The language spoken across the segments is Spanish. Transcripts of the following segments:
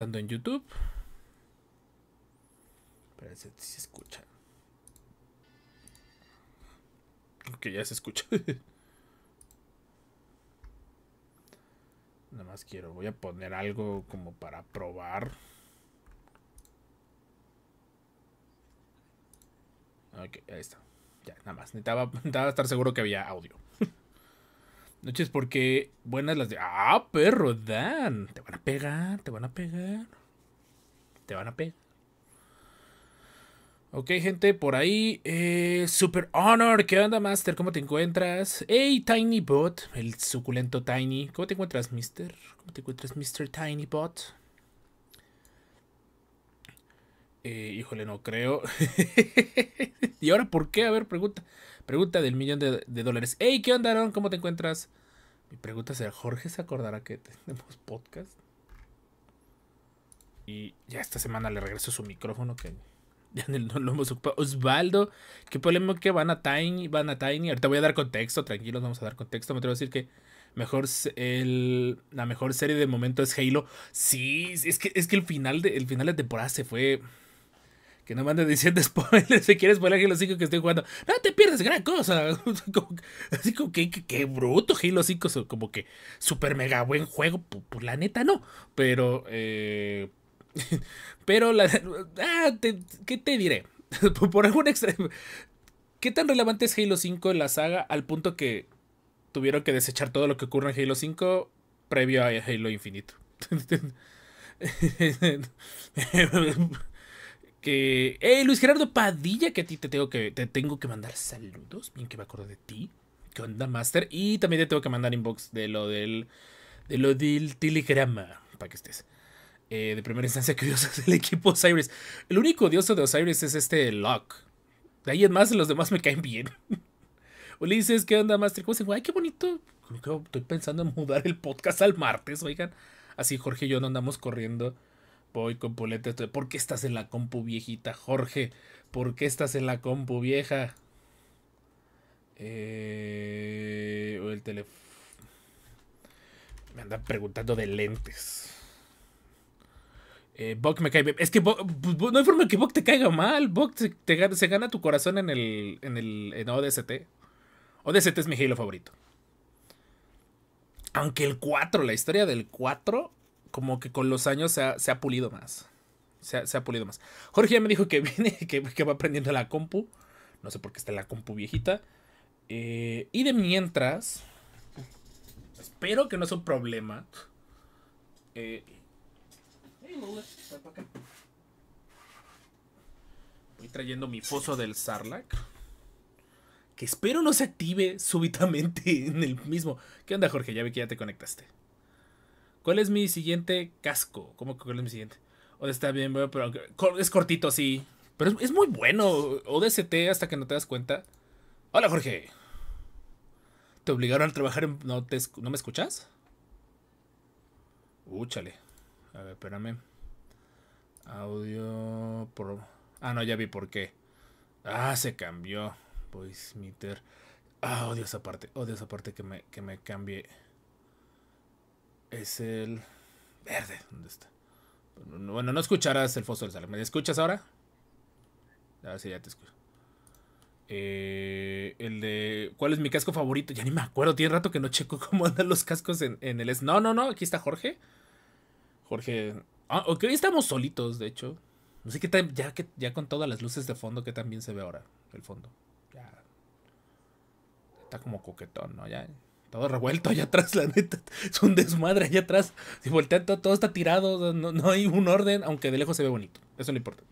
en YouTube. Parece que se escucha. Que ya se escucha. Nada más quiero, voy a poner algo como para probar. Ok, ahí está. Ya, nada más. necesitaba estar seguro que había audio. Noches porque buenas las de... Ah, perro, Dan. Te van a pegar, te van a pegar. Te van a pegar. Ok, gente, por ahí. Eh, Super Honor, ¿qué onda, Master? ¿Cómo te encuentras? Hey, Tiny Bot, el suculento Tiny. ¿Cómo te encuentras, Mister? ¿Cómo te encuentras, Mr. Tiny Bot? Eh, híjole, no creo. ¿Y ahora por qué? A ver, pregunta pregunta del millón de, dólares. Hey, ¿qué onda, Aaron? ¿Cómo te encuentras? Mi pregunta será, ¿Jorge se acordará que tenemos podcast? Y ya esta semana le regreso su micrófono que ya no lo hemos ocupado. Osvaldo, qué problema que van a Tiny, van a Tiny. Ahorita voy a dar contexto, tranquilos, vamos a dar contexto. Me atrevo decir que mejor la mejor serie de momento es Halo. Sí, es que, es que el final de el final de temporada se fue que no manden diciendo spoilers. Si quieres spoiler Halo 5 que estoy jugando, no te pierdes gran cosa. así como que, bruto Halo 5, como que super mega buen juego. Pues, la neta no, pero. Eh, pero ah, te, ¿Qué te diré? Por algún extremo. ¿Qué tan relevante es Halo 5 en la saga al punto que tuvieron que desechar todo lo que ocurre en Halo 5 previo a Halo Infinito? Eh, Luis Gerardo Padilla, que a ti te tengo que, te tengo que mandar saludos. Bien que me acuerdo de ti. ¿Qué onda, Master? Y también te tengo que mandar inbox de lo del. De lo del telegrama. Para que estés. Eh, de primera instancia que es del equipo Osiris. El único odioso de Osiris es este Locke. De ahí en más, los demás me caen bien. Ulises, ¿qué onda, Master? ¿Cómo se fue? Ay, qué bonito. Estoy pensando en mudar el podcast al martes, oigan. Así Jorge y yo no andamos corriendo. Voy con Puleta. ¿Por qué estás en la compu viejita, Jorge? ¿Por qué estás en la compu vieja? Eh, el Me andan preguntando de lentes. Eh, me cae bien. Es que pues, no hay forma que Buck te caiga mal. Buck se, gana tu corazón en el, en el en ODST. ODST es mi Halo favorito. Aunque el 4, la historia del 4 como que con los años se ha, pulido más. Se ha, pulido más. Jorge ya me dijo que viene, que, va aprendiendo la compu. No sé por qué está la compu viejita. Eh, y de mientras, espero que no es un problema. Eh, voy trayendo mi foso del Sarlac. Que espero no se active súbitamente en el mismo. ¿Qué onda, Jorge? Ya vi que ya te conectaste. ¿Cuál es mi siguiente casco? ¿Cómo que cuál es mi siguiente? O está bien, pero es cortito, sí. Pero es, muy bueno. ODST hasta que no te das cuenta. Hola, Jorge. ¿Te obligaron a trabajar en... ¿No, ¿no me escuchas? Úchale. a ver, espérame. Audio... Por... Ah, no, ya vi por qué. Ah, se cambió. Voice meter. Ah, odio esa parte. Odio esa parte que que me cambie es el verde. ¿Dónde está? Bueno, no escucharás el foso del salón, ¿Me escuchas ahora? A ah, ver ya te escucho. Eh, el de. ¿Cuál es mi casco favorito? Ya ni me acuerdo. Tiene rato que no checo cómo andan los cascos en, en el. No, no, no. Aquí está Jorge. Jorge. Ah, ok, hoy estamos solitos, de hecho. No sé qué tan. Ya, que, ya con todas las luces de fondo, que también se ve ahora. El fondo. Ya. Está como coquetón, ¿no? Ya todo revuelto allá atrás, la neta. Es un desmadre allá atrás. Si voltean, todo, todo está tirado. No, hay un orden, aunque de lejos se ve bonito. Eso no importa.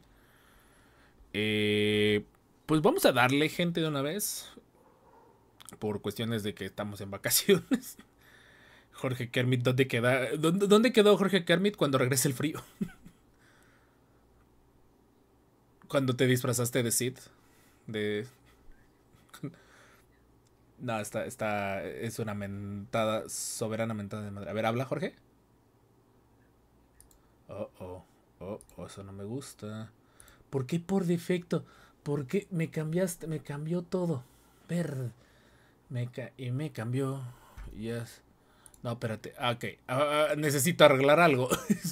Eh, pues vamos a darle gente de una vez. Por cuestiones de que estamos en vacaciones. Jorge Kermit, ¿dónde, queda, dónde, dónde quedó Jorge Kermit cuando regrese el frío? cuando te disfrazaste de Sid. De, no, está, está, es una mentada, soberana mentada de madre. A ver, habla Jorge. Oh, oh, oh, oh, eso no me gusta. ¿Por qué por defecto? ¿Por qué me cambiaste? Me cambió todo. Ver. Me y me cambió. Yes. No, espérate. Ah, ok. Ah, ah, necesito arreglar algo.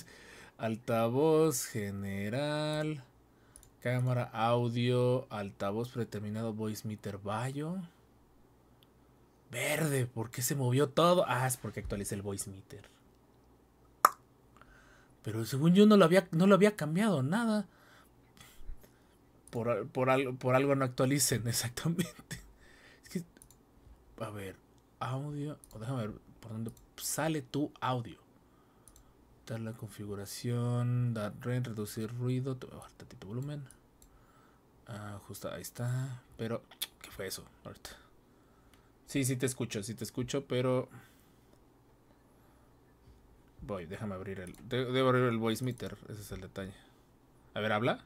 altavoz general. Cámara, audio, altavoz predeterminado, voice meter, Bayo. Verde, ¿por qué se movió todo? Ah, es porque actualicé el voice meter. Pero según yo no lo había, no lo había cambiado nada. Por, algo, por algo no actualicen, exactamente. Es a ver, audio. déjame ver por dónde sale tu audio. Dar la configuración, dar reducir ruido, bajar volumen. Ah, ahí está. Pero, ¿qué fue eso? Ahorita. Sí, sí te escucho, sí te escucho, pero... Voy, déjame abrir el... debo abrir el voice meter, ese es el detalle. A ver, habla.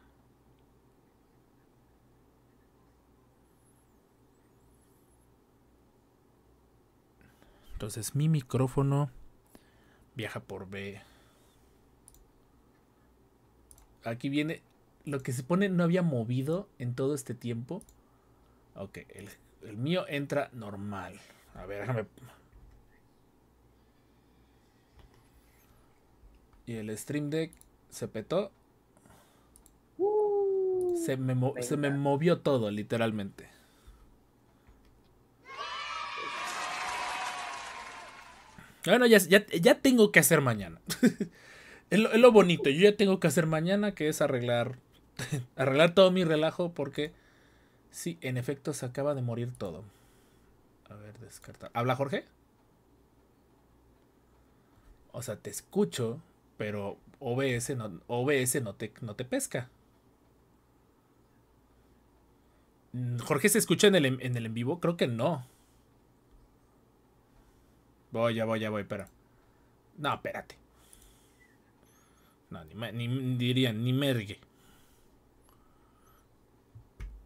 Entonces mi micrófono viaja por B. Aquí viene lo que se pone no había movido en todo este tiempo. Ok, el el mío entra normal. A ver, déjame. Y el Stream Deck se petó. Uh, se, me movió todo, literalmente. Bueno, ya, ya, tengo que hacer mañana. lo, es, lo, bonito. Yo ya tengo que hacer mañana, que es arreglar, arreglar todo mi relajo porque Sí, en efecto, se acaba de morir todo. A ver, descarta. ¿Habla Jorge? O sea, te escucho, pero OBS no, OBS no, te, no te pesca. Mm, ¿Jorge se escucha en el en, vivo? Creo que no. Voy, ya voy, ya voy, pero... No, espérate. No, ni, ni diría, ni mergue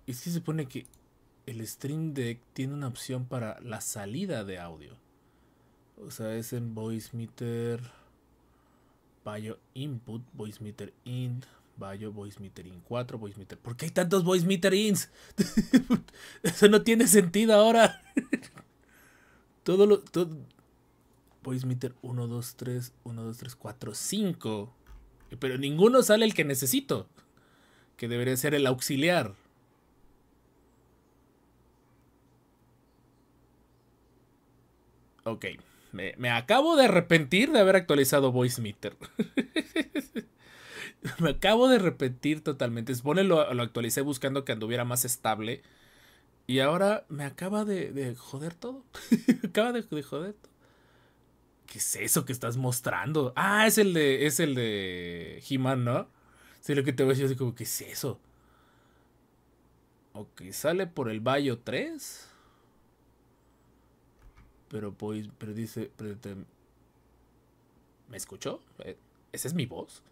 es que se supone que el Stream Deck tiene una opción para la salida de audio. O sea, es en Voice Meter, Bio Input, Voice Meter In, Bio Voice Meter In 4, Voice Meter. ¿Por qué hay tantos Voice Meter Ins? Eso no tiene sentido ahora. todo lo. Todo... Voice Meter 1, 2, 3, 1, 2, 3, 4, 5. Pero ninguno sale el que necesito. Que debería ser el auxiliar. Ok, me, acabo de arrepentir de haber actualizado Voice Meter. me acabo de arrepentir totalmente. lo, lo actualicé buscando que anduviera más estable. Y ahora me acaba de, joder todo. acaba de, joder todo. ¿Qué es eso que estás mostrando? Ah, es el de. Es el de He-Man, ¿no? Sí, lo que te voy a decir es como, ¿qué es eso? Ok, sale por el Bayo 3 pero, pues, pero dice, ¿me escuchó? Eh, ¿Esa es mi voz?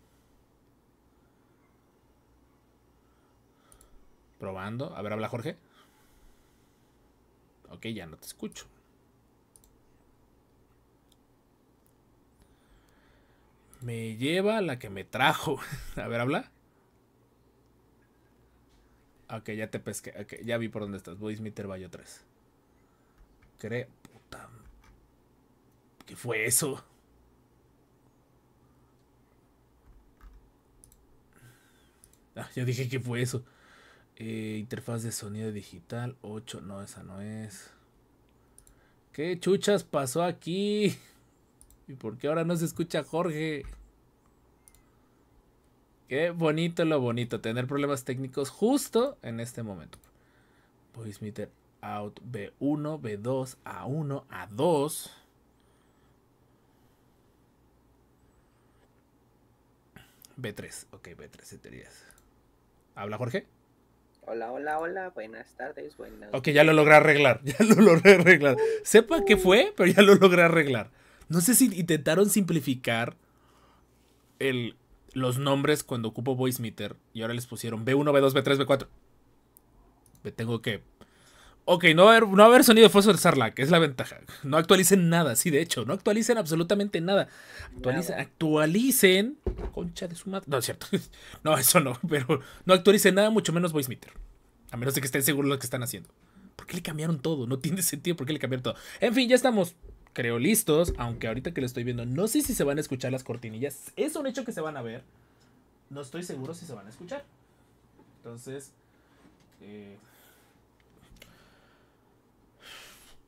Probando. A ver, habla Jorge. Ok, ya no te escucho. Me lleva la que me trajo. A ver, habla. Ok, ya te pesqué. que ya vi por dónde estás. a meter Bayo 3. Creo. ¿Qué fue eso? Ah, yo dije que fue eso. Eh, interfaz de sonido digital 8. No, esa no es. ¿Qué chuchas pasó aquí? ¿Y por qué ahora no se escucha Jorge? Qué bonito lo bonito. Tener problemas técnicos justo en este momento. Voice meter out B1, B2, A1, A2. B3, ok, B3 días ¿Habla Jorge? Hola, hola, hola, buenas tardes, buenas. Ok, ya lo logré arreglar, ya lo logré arreglar. Uh. Sepa qué fue, pero ya lo logré arreglar. No sé si intentaron simplificar el, los nombres cuando ocupo VoiceMeter y ahora les pusieron B1, B2, B3, B4. Me tengo que Ok, no haber, no haber sonido de fósforo es la ventaja. No actualicen nada, sí, de hecho, no actualicen absolutamente nada. Actualicen, actualicen. Concha de su madre. No, es cierto. No, eso no, pero no actualicen nada, mucho menos Voicemeter. A menos de que estén seguros de lo que están haciendo. ¿Por qué le cambiaron todo? No tiene sentido por qué le cambiaron todo. En fin, ya estamos, creo, listos. Aunque ahorita que lo estoy viendo, no sé si se van a escuchar las cortinillas. Es un hecho que se van a ver. No estoy seguro si se van a escuchar. Entonces. Eh,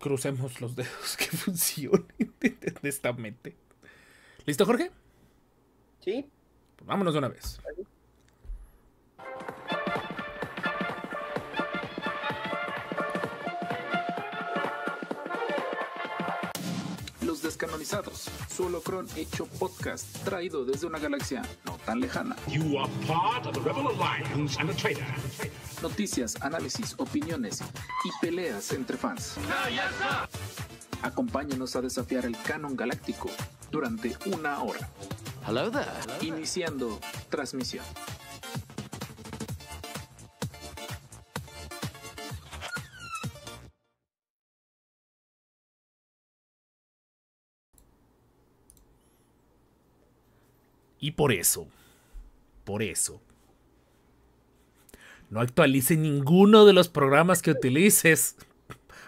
Crucemos los dedos que funcionen, mente. ¿Listo, Jorge? Sí. Pues vámonos de una vez. Los descanonizados, su holocron hecho podcast, traído desde una galaxia no tan lejana noticias, análisis, opiniones y peleas entre fans. Acompáñenos a desafiar el canon galáctico durante una hora. Hello there. Iniciando transmisión. Y por eso, por eso, no actualice ninguno de los programas que utilices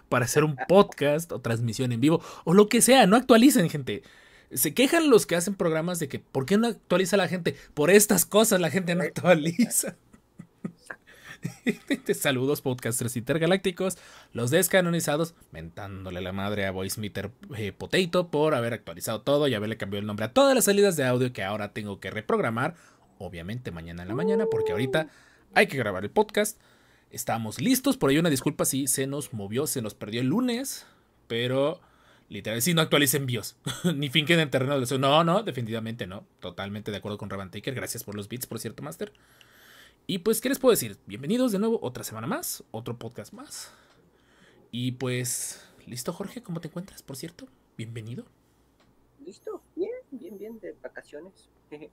para hacer un podcast o transmisión en vivo o lo que sea. No actualicen, gente. Se quejan los que hacen programas de que, ¿por qué no actualiza la gente? Por estas cosas la gente no eh. actualiza. Saludos, podcasters intergalácticos, los descanonizados, mentándole la madre a Voice eh, Potato por haber actualizado todo y haberle cambiado el nombre a todas las salidas de audio que ahora tengo que reprogramar. Obviamente mañana en la mañana, porque ahorita hay que grabar el podcast. Estamos listos, por ahí una disculpa si se nos movió, se nos perdió el lunes, pero literal, si no actualicen BIOS, ni finquen en terreno No, no, definitivamente no. Totalmente de acuerdo con Ravantaker. Gracias por los bits, por cierto, Master. Y pues, ¿qué les puedo decir? Bienvenidos de nuevo, otra semana más, otro podcast más. Y pues, ¿listo, Jorge? ¿Cómo te encuentras, por cierto? Bienvenido. Listo, bien, bien, bien, de vacaciones.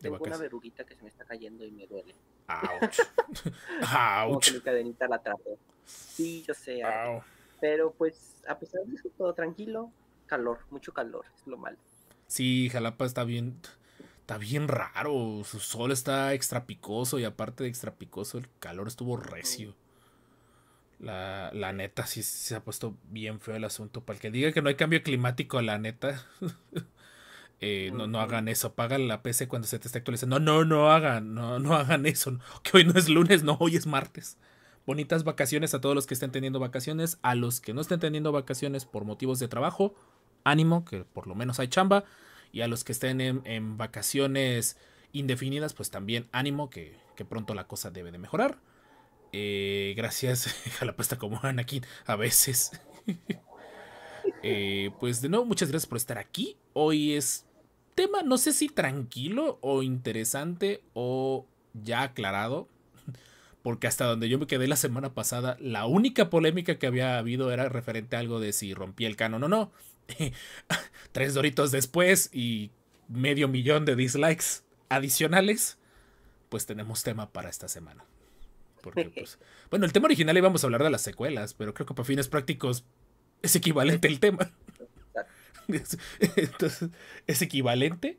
De Tengo una verruguita que se me está cayendo y me duele. Sí, yo sé. Pero pues, a pesar de todo tranquilo. Calor, mucho calor, es lo malo. Sí, Jalapa está bien. Está bien raro. Su sol está extrapicoso y aparte de extrapicoso el calor estuvo recio. La, la neta, sí se ha puesto bien feo el asunto. Para el que diga que no hay cambio climático, la neta. Eh, no, no hagan eso, pagan la PC cuando se te esté actualizando. No, no, no hagan, no, no hagan eso. Que hoy no es lunes, no, hoy es martes. Bonitas vacaciones a todos los que estén teniendo vacaciones, a los que no estén teniendo vacaciones por motivos de trabajo, ánimo, que por lo menos hay chamba, y a los que estén en, vacaciones indefinidas, pues también ánimo, que, pronto la cosa debe de mejorar. Eh, gracias a la puesta como aquí a veces. Eh, pues de nuevo, muchas gracias por estar aquí. Hoy es tema, no sé si tranquilo o interesante o ya aclarado, porque hasta donde yo me quedé la semana pasada, la única polémica que había habido era referente a algo de si rompí el canon o no. Tres doritos después y medio millón de dislikes adicionales, pues tenemos tema para esta semana. Porque, pues, bueno, el tema original íbamos a hablar de las secuelas, pero creo que para fines prácticos es equivalente el tema. Entonces, es equivalente.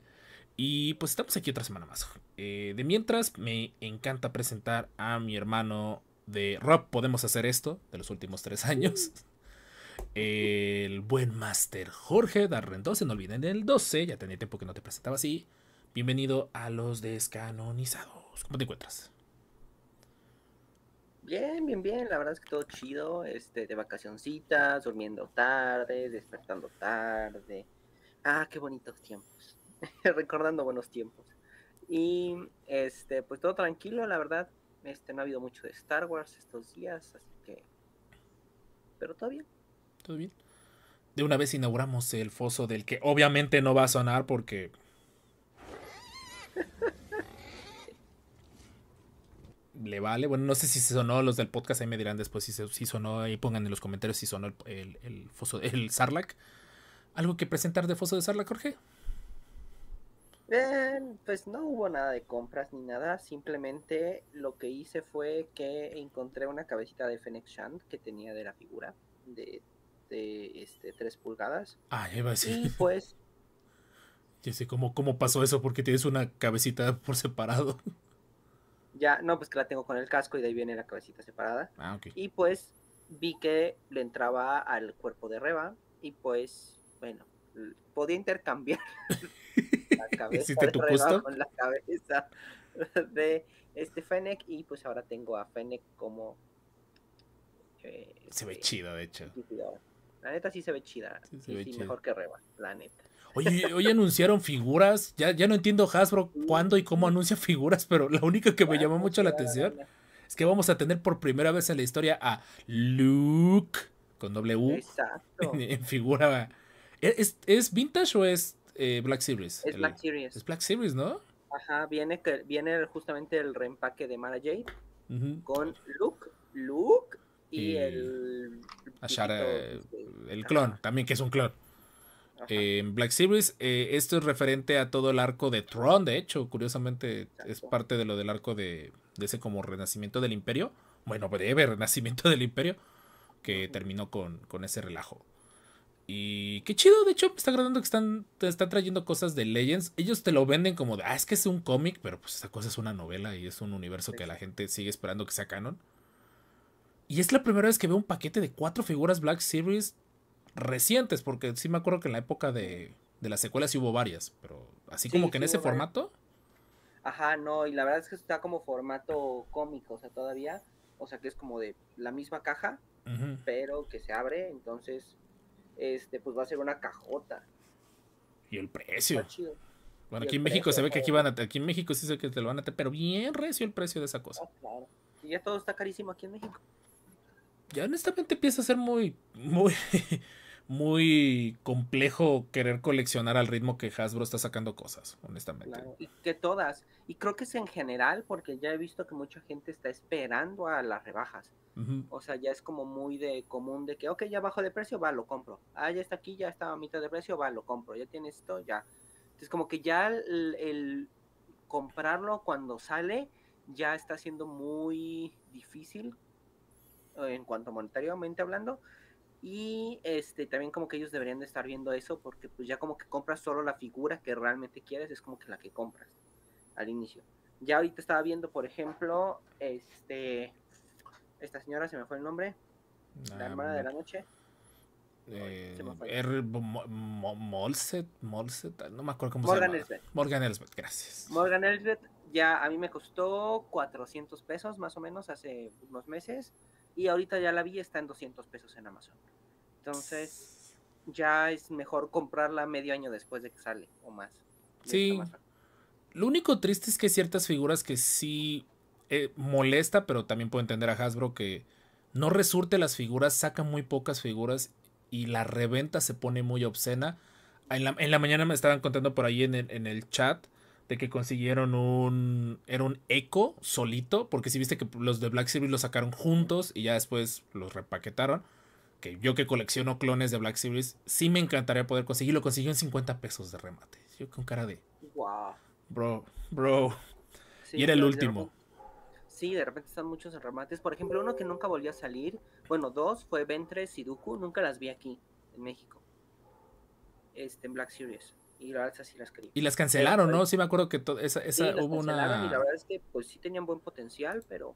Y pues estamos aquí otra semana más. Eh, de mientras, me encanta presentar a mi hermano de Rob Podemos Hacer Esto, de los últimos tres años. El buen master Jorge Darren 12, no olviden el 12, ya tenía tiempo que no te presentaba así. Bienvenido a los descanonizados. ¿Cómo te encuentras? Bien, bien, bien, la verdad es que todo chido, este, de vacacioncitas, durmiendo tarde, despertando tarde. Ah, qué bonitos tiempos. Recordando buenos tiempos. Y este, pues todo tranquilo, la verdad, este, no ha habido mucho de Star Wars estos días, así que. Pero todo bien. Todo bien. De una vez inauguramos el foso del que obviamente no va a sonar porque. le vale. Bueno, no sé si se sonó los del podcast, ahí me dirán después si, se, sonó, ahí pongan en los comentarios si sonó el, el, foso, el Sarlac. ¿Algo que presentar de Foso de Sarlac, Jorge? Em, pues no hubo nada de compras ni nada, simplemente lo que hice fue que encontré una cabecita de Fennec Shand que tenía de la figura de, de este, 3 pulgadas. Ah, va sí Y pues... yo sé cómo, cómo pasó eso, porque tienes una cabecita por separado. ya, no, pues que la tengo con el casco y de ahí viene la cabecita separada. Ah, ok. Y pues vi que le entraba al cuerpo de Reba y pues, bueno, podía intercambiar la cabeza de Reba con la cabeza de este Fennec y pues ahora tengo a Fennec como... Eh, se ve este, chido, de hecho. La neta sí se ve chida. Sí, sí, mejor que Reba, la neta hoy anunciaron figuras. Ya, ya no entiendo Hasbro cuándo y cómo anuncia figuras, pero la única que me llamó mucho la atención es que vamos a tener por primera vez en la historia a Luke con W Exacto. En, figura. ¿E, ¿Es, vintage o es eh, Black Series? Es Black Series. Es Black Series, ¿no? Ajá, viene, viene justamente el reempaque de Mara Jade con Luke, Luke y, el. Este, el clon, también que es un clon en Black Series, eh, esto es referente a todo el arco de Tron, de hecho, curiosamente es parte de lo del arco de, ese como renacimiento del imperio, bueno, breve renacimiento del imperio, que terminó con, ese relajo. Y qué chido, de hecho, me está agradando que están, te están trayendo cosas de Legends. Ellos te lo venden como de, ah, es que es un cómic, pero pues esa cosa es una novela y es un universo que la gente sigue esperando que sea canon. Y es la primera vez que veo un paquete de cuatro figuras Black Series recientes, porque sí me acuerdo que en la época de, de las secuelas sí hubo varias, pero así como que en ese formato. Ajá, no, y la verdad es que está como formato cómico, o sea, todavía, o sea, que es como de la misma caja, pero que se abre, entonces, este, pues va a ser una cajota. Y el precio. Bueno, aquí en México se ve que aquí van a, aquí en México sí se que te lo van a, pero bien recio el precio de esa cosa. Ah, claro. Y ya todo está carísimo aquí en México. Ya honestamente empieza a ser muy, muy, muy complejo querer coleccionar al ritmo que Hasbro está sacando cosas, honestamente. que todas, y creo que es en general, porque ya he visto que mucha gente está esperando a las rebajas. O sea, ya es como muy de común de que, ok, ya bajo de precio, va, lo compro. Ah, ya está aquí, ya está a mitad de precio, va, lo compro. Ya tiene esto, ya. Entonces, como que ya el comprarlo cuando sale ya está siendo muy difícil en cuanto monetariamente hablando, y este también como que ellos deberían de estar viendo eso porque pues ya como que compras solo la figura que realmente quieres, es como que la que compras al inicio. Ya ahorita estaba viendo, por ejemplo, este esta señora se me fue el nombre, la hermana de la noche. Eh, Molset, Molset, no me acuerdo cómo Morgan se llama. Morgan Elsbeth, gracias. Morgan Elsbeth, ya a mí me costó 400 pesos más o menos hace unos meses. Y ahorita ya la vi, está en 200 pesos en Amazon. Entonces, ya es mejor comprarla medio año después de que sale o más. Sí. Lo único triste es que ciertas figuras que sí eh, molesta, pero también puedo entender a Hasbro que no resurte las figuras, saca muy pocas figuras y la reventa se pone muy obscena. En la, mañana me estaban contando por ahí en el, chat de que consiguieron un. Era un eco solito, porque si viste que los de Black Series los sacaron juntos y ya después los repaquetaron que yo que colecciono clones de Black Series, sí me encantaría poder conseguirlo. Lo en 50 pesos de remate. Yo con cara de. Wow. Bro, bro. y era el último. sí, de repente están muchos remates. Por ejemplo, uno que nunca volvió a salir. Bueno, dos fue Ventres y Duku. Nunca las vi aquí, en México. Este, en Black Series. Y la las Y las cancelaron, ¿no? Sí, me acuerdo que esa, hubo una. la verdad es que, pues sí tenían buen potencial, pero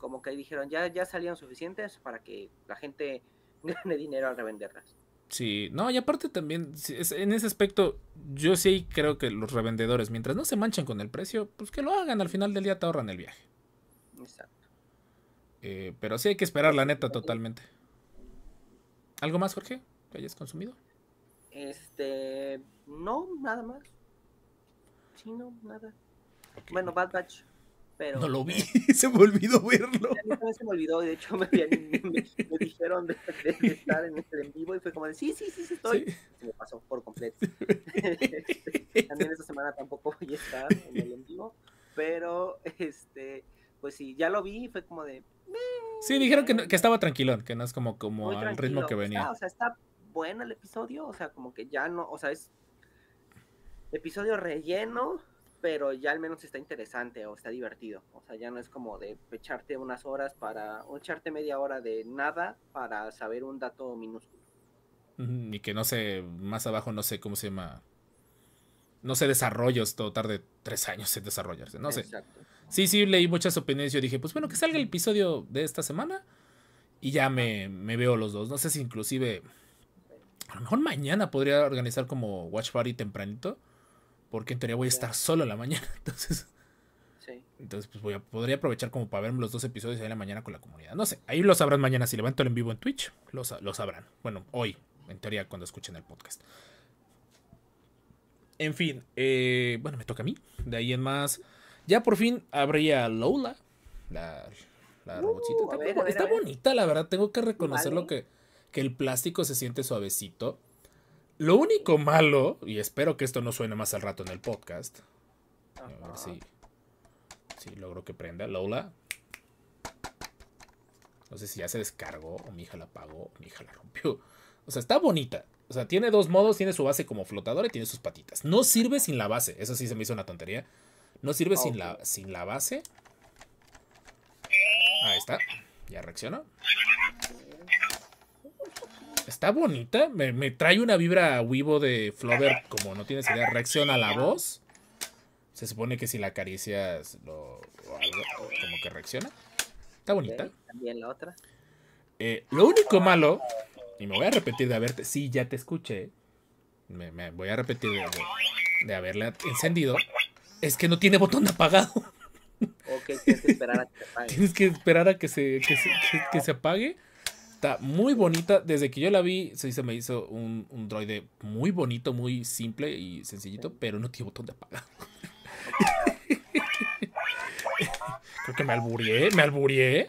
como que dijeron, ya, ya salían suficientes para que la gente gane dinero al revenderlas. Sí, no, y aparte también, en ese aspecto, yo sí creo que los revendedores, mientras no se manchen con el precio, pues que lo hagan, al final del día te ahorran el viaje. Exacto. Eh, pero sí hay que esperar, la neta, totalmente. ¿Algo más, Jorge, que hayas consumido? Este, no, nada más. Sí, no, nada. Bueno, Bad Batch pero, no lo vi, se me olvidó verlo. se me olvidó, de hecho me, dijeron de, estar en, este, en, vivo y fue como de, sí, sí, sí, sí estoy. Se me pasó por completo. También esta semana tampoco voy a estar en el en vivo, pero este, pues sí, ya lo vi y fue como de... Mm, sí, dijeron que, que estaba tranquilo, que no es como, como al ritmo que venía. o sea, está bueno el episodio, o sea, como que ya no, o sea, es episodio relleno, pero ya al menos está interesante o está divertido. O sea, ya no es como de echarte unas horas para, o echarte media hora de nada para saber un dato minúsculo. Y que no sé, más abajo no sé cómo se llama. No sé, desarrollos, esto tarde tres años en desarrollarse, no sé. Exacto. Sí, sí, leí muchas opiniones. Yo dije, pues bueno, que salga el episodio de esta semana y ya me, me veo los dos. No sé si inclusive, a lo mejor mañana podría organizar como Watch Party tempranito porque en teoría voy a estar solo la mañana. Entonces. Entonces, pues voy a, podría aprovechar como para ver los dos episodios de la mañana con la comunidad. No sé, ahí lo sabrán mañana. Si levanto el en vivo en Twitch, lo, sabrán. Bueno, hoy, en teoría, cuando escuchen el podcast. En fin, eh, bueno, me toca a mí. De ahí en más. Ya por fin habría Lola. La, la uh, está, bonita, la verdad. Tengo que reconocerlo que, que el plástico se siente suavecito. Lo único malo, y espero que esto no suene más al rato en el podcast. A ver si, logro que prenda. Lola. No sé si ya se descargó o mi hija la apagó o mi hija la rompió. O sea, está bonita. O sea, tiene dos modos, tiene su base como flotadora y tiene sus patitas. No sirve sin la base. Eso sí se me hizo una tontería. No sirve sin, la, sin la base. Ahí está. Ya reaccionó está bonita. Me, trae una vibra a de Flover, como no tienes idea, reacciona a la voz. Se supone que si la acaricias, O algo, como que reacciona. Está bonita. También la otra. Eh, lo único malo, y me voy a repetir de haberte, sí, ya te escuché. Me, voy a repetir de, de, encendido. Es que no tiene botón apagado. tienes que esperar a que se que que se apague. Está muy bonita. Desde que yo la vi, se se me hizo un, droide muy bonito, muy simple y sencillito, pero no tiene botón de apagar. Creo que me alburié, me alburié.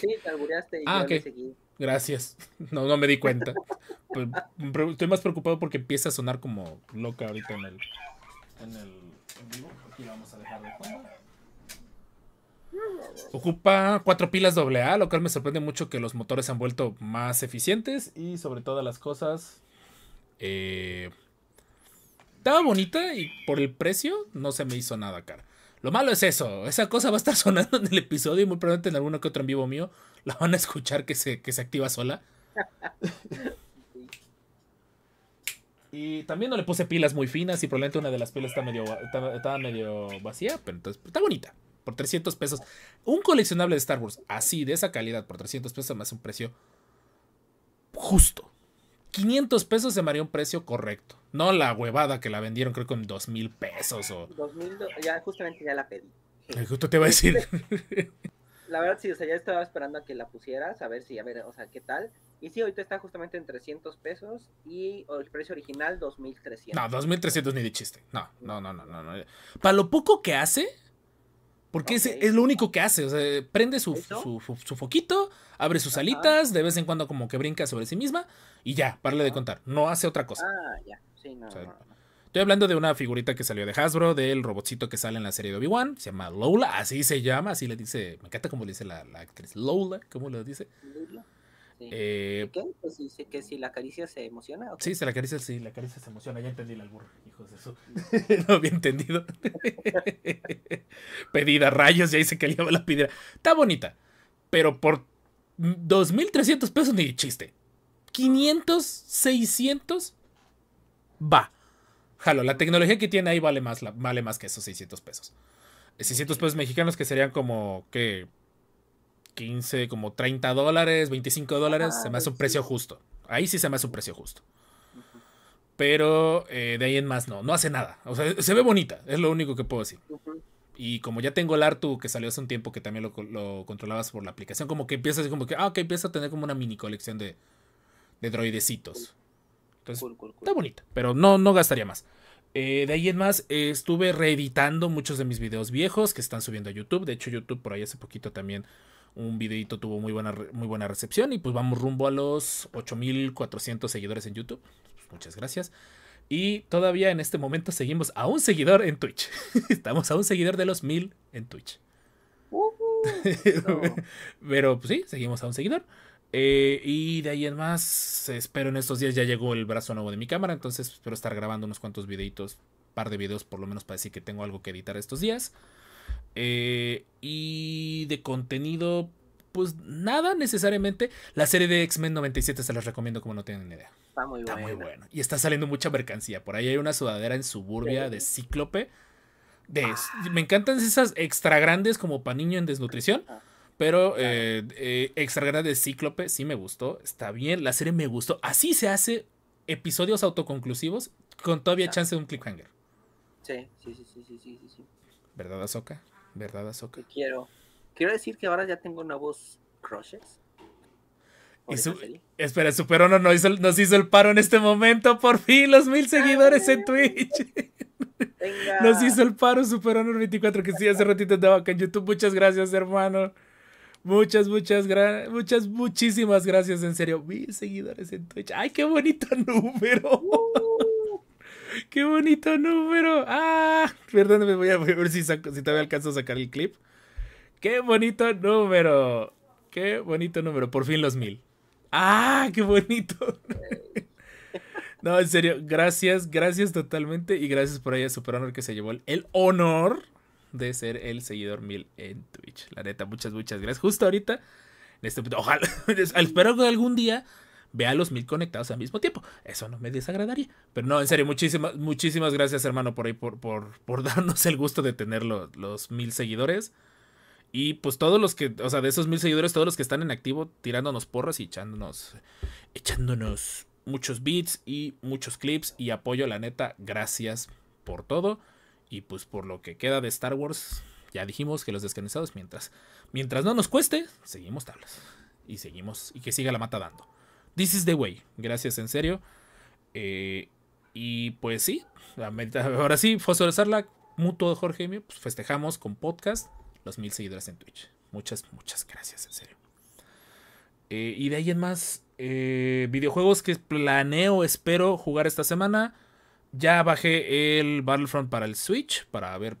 Sí, te alburiaste y ah, seguí. Gracias. No, no me di cuenta. Estoy más preocupado porque empieza a sonar como loca ahorita en el, en el vivo. Aquí vamos a dejar Ocupa cuatro pilas AA, lo cual me sorprende mucho que los motores se han vuelto más eficientes y sobre todas las cosas... Eh, estaba bonita y por el precio no se me hizo nada cara. Lo malo es eso, esa cosa va a estar sonando en el episodio y muy probablemente en alguno que otro en vivo mío la van a escuchar que se, que se activa sola. y también no le puse pilas muy finas y probablemente una de las pilas está medio, medio vacía, pero entonces pues, está bonita por 300 pesos. Un coleccionable de Star Wars así, de esa calidad, por 300 pesos Me hace un precio justo. 500 pesos se me haría un precio correcto. No la huevada que la vendieron, creo que en 2000 pesos o... 2000, ya justamente ya la pedí. Justo te iba a decir. La verdad sí, o sea, ya estaba esperando a que la pusieras, a ver si, a ver, o sea, qué tal. Y sí, ahorita está justamente en 300 pesos y el precio original 2300. No, 2300 ni de chiste. No, no, no, no, no. Para lo poco que hace, porque es, lo único que hace. O sea, prende su, foquito, abre sus alitas, de vez en cuando como que brinca sobre sí misma y ya, parle de contar. No hace otra cosa. Ah, ya. Sí, no, Estoy hablando de una figurita que salió de Hasbro, del robotcito que sale en la serie de Obi-Wan. Se llama Lola, así se llama, así le dice. Me encanta cómo le dice la, la actriz. Lola, ¿cómo le dice? Eh, ¿Qué? Pues dice que si la caricia se emociona. Sí, si la caricia, sí, la caricia se emociona. Ya entendí el albur, hijos de eso. Mm. no había entendido. Pedida, rayos, ya dice que le la piedra Está bonita, pero por 2.300 pesos ni chiste. 500, 600, va. Jalo, la tecnología que tiene ahí vale más, vale más que esos 600 pesos. 600 pesos mexicanos que serían como que 15, como 30 dólares, 25 dólares, se me hace un precio justo. Ahí sí se me hace un precio justo. Pero eh, de ahí en más no, no hace nada. O sea, se ve bonita, es lo único que puedo decir. Y como ya tengo el Artu que salió hace un tiempo que también lo, controlabas por la aplicación, como que empiezas como que, ah, empieza a tener como una mini colección de, droidecitos. Entonces, está bonita, pero no, no gastaría más. Eh, de ahí en más, estuve reeditando muchos de mis videos viejos que están subiendo a YouTube. De hecho, YouTube por ahí hace poquito también un videito tuvo muy buena, muy buena recepción y pues vamos rumbo a los 8400 seguidores en YouTube. muchas gracias. Y todavía en este momento seguimos a un seguidor en Twitch. Estamos a un seguidor de los 1000 en Twitch. Pero pues sí, seguimos a un seguidor. Eh, y de ahí en más, espero en estos días ya llegó el brazo nuevo de mi cámara, entonces espero estar grabando unos cuantos videitos, par de videos por lo menos para decir que tengo algo que editar estos días. Eh, y de contenido, pues nada necesariamente. La serie de X-Men 97 se las recomiendo como no tienen idea. Está muy está Muy bueno. Y está saliendo mucha mercancía. Por ahí hay una sudadera en suburbia de cíclope. De, ah. Me encantan esas extra grandes como para niño en desnutrición. Pero eh, eh, extra grande de Cíclope sí me gustó, está bien, la serie me gustó. Así se hace episodios autoconclusivos con todavía chance de un cliffhanger. Sí, sí, sí, sí, sí, sí. sí. ¿Verdad, Azoka? ¿verdad, Azoka? Quiero, quiero decir que ahora ya tengo nuevos crushes. espera, Superono nos hizo, nos hizo el paro en este momento, por fin, los mil seguidores en Twitch. Nos hizo el paro Honor 24 que sí, hace ratito andaba acá en YouTube. Muchas gracias, hermano. Muchas, muchas, gracias, muchas, muchísimas gracias, en serio. Mil seguidores en Twitch. ¡Ay, qué bonito número! Uh. ¡Qué bonito número! ¡Ah! Perdón, me voy a ver si, si todavía alcanzo a sacar el clip. ¡Qué bonito número! ¡Qué bonito número! Por fin los mil. ¡Ah! ¡Qué bonito! no, en serio, gracias, gracias totalmente y gracias por ella, Super Honor, que se llevó el, honor de ser el seguidor mil en Twitch. La neta, muchas, muchas gracias. Justo ahorita, en este, ojalá, espero que algún día vea los mil conectados al mismo tiempo. Eso no me desagradaría. Pero no, en serio, muchísimas, muchísimas gracias, hermano, por ahí, por, por, darnos el gusto de tener los, mil seguidores. Y pues todos los que, o sea, de esos mil seguidores, todos los que están en activo tirándonos porras y echándonos, echándonos muchos beats y muchos clips y apoyo, la neta, gracias por todo. Y pues por lo que queda de Star Wars, ya dijimos que los descansados, mientras, mientras no nos cueste, seguimos tablas. Y seguimos, y que siga la mata dando. This is the way. Gracias, en serio. Eh, y pues sí, ahora sí, fue mutuo Jorge y pues festejamos con podcast los mil seguidores en Twitch. Muchas, muchas gracias, en serio. Eh, y de ahí en más, eh, videojuegos que planeo, espero jugar esta semana. Ya bajé el Battlefront para el Switch para ver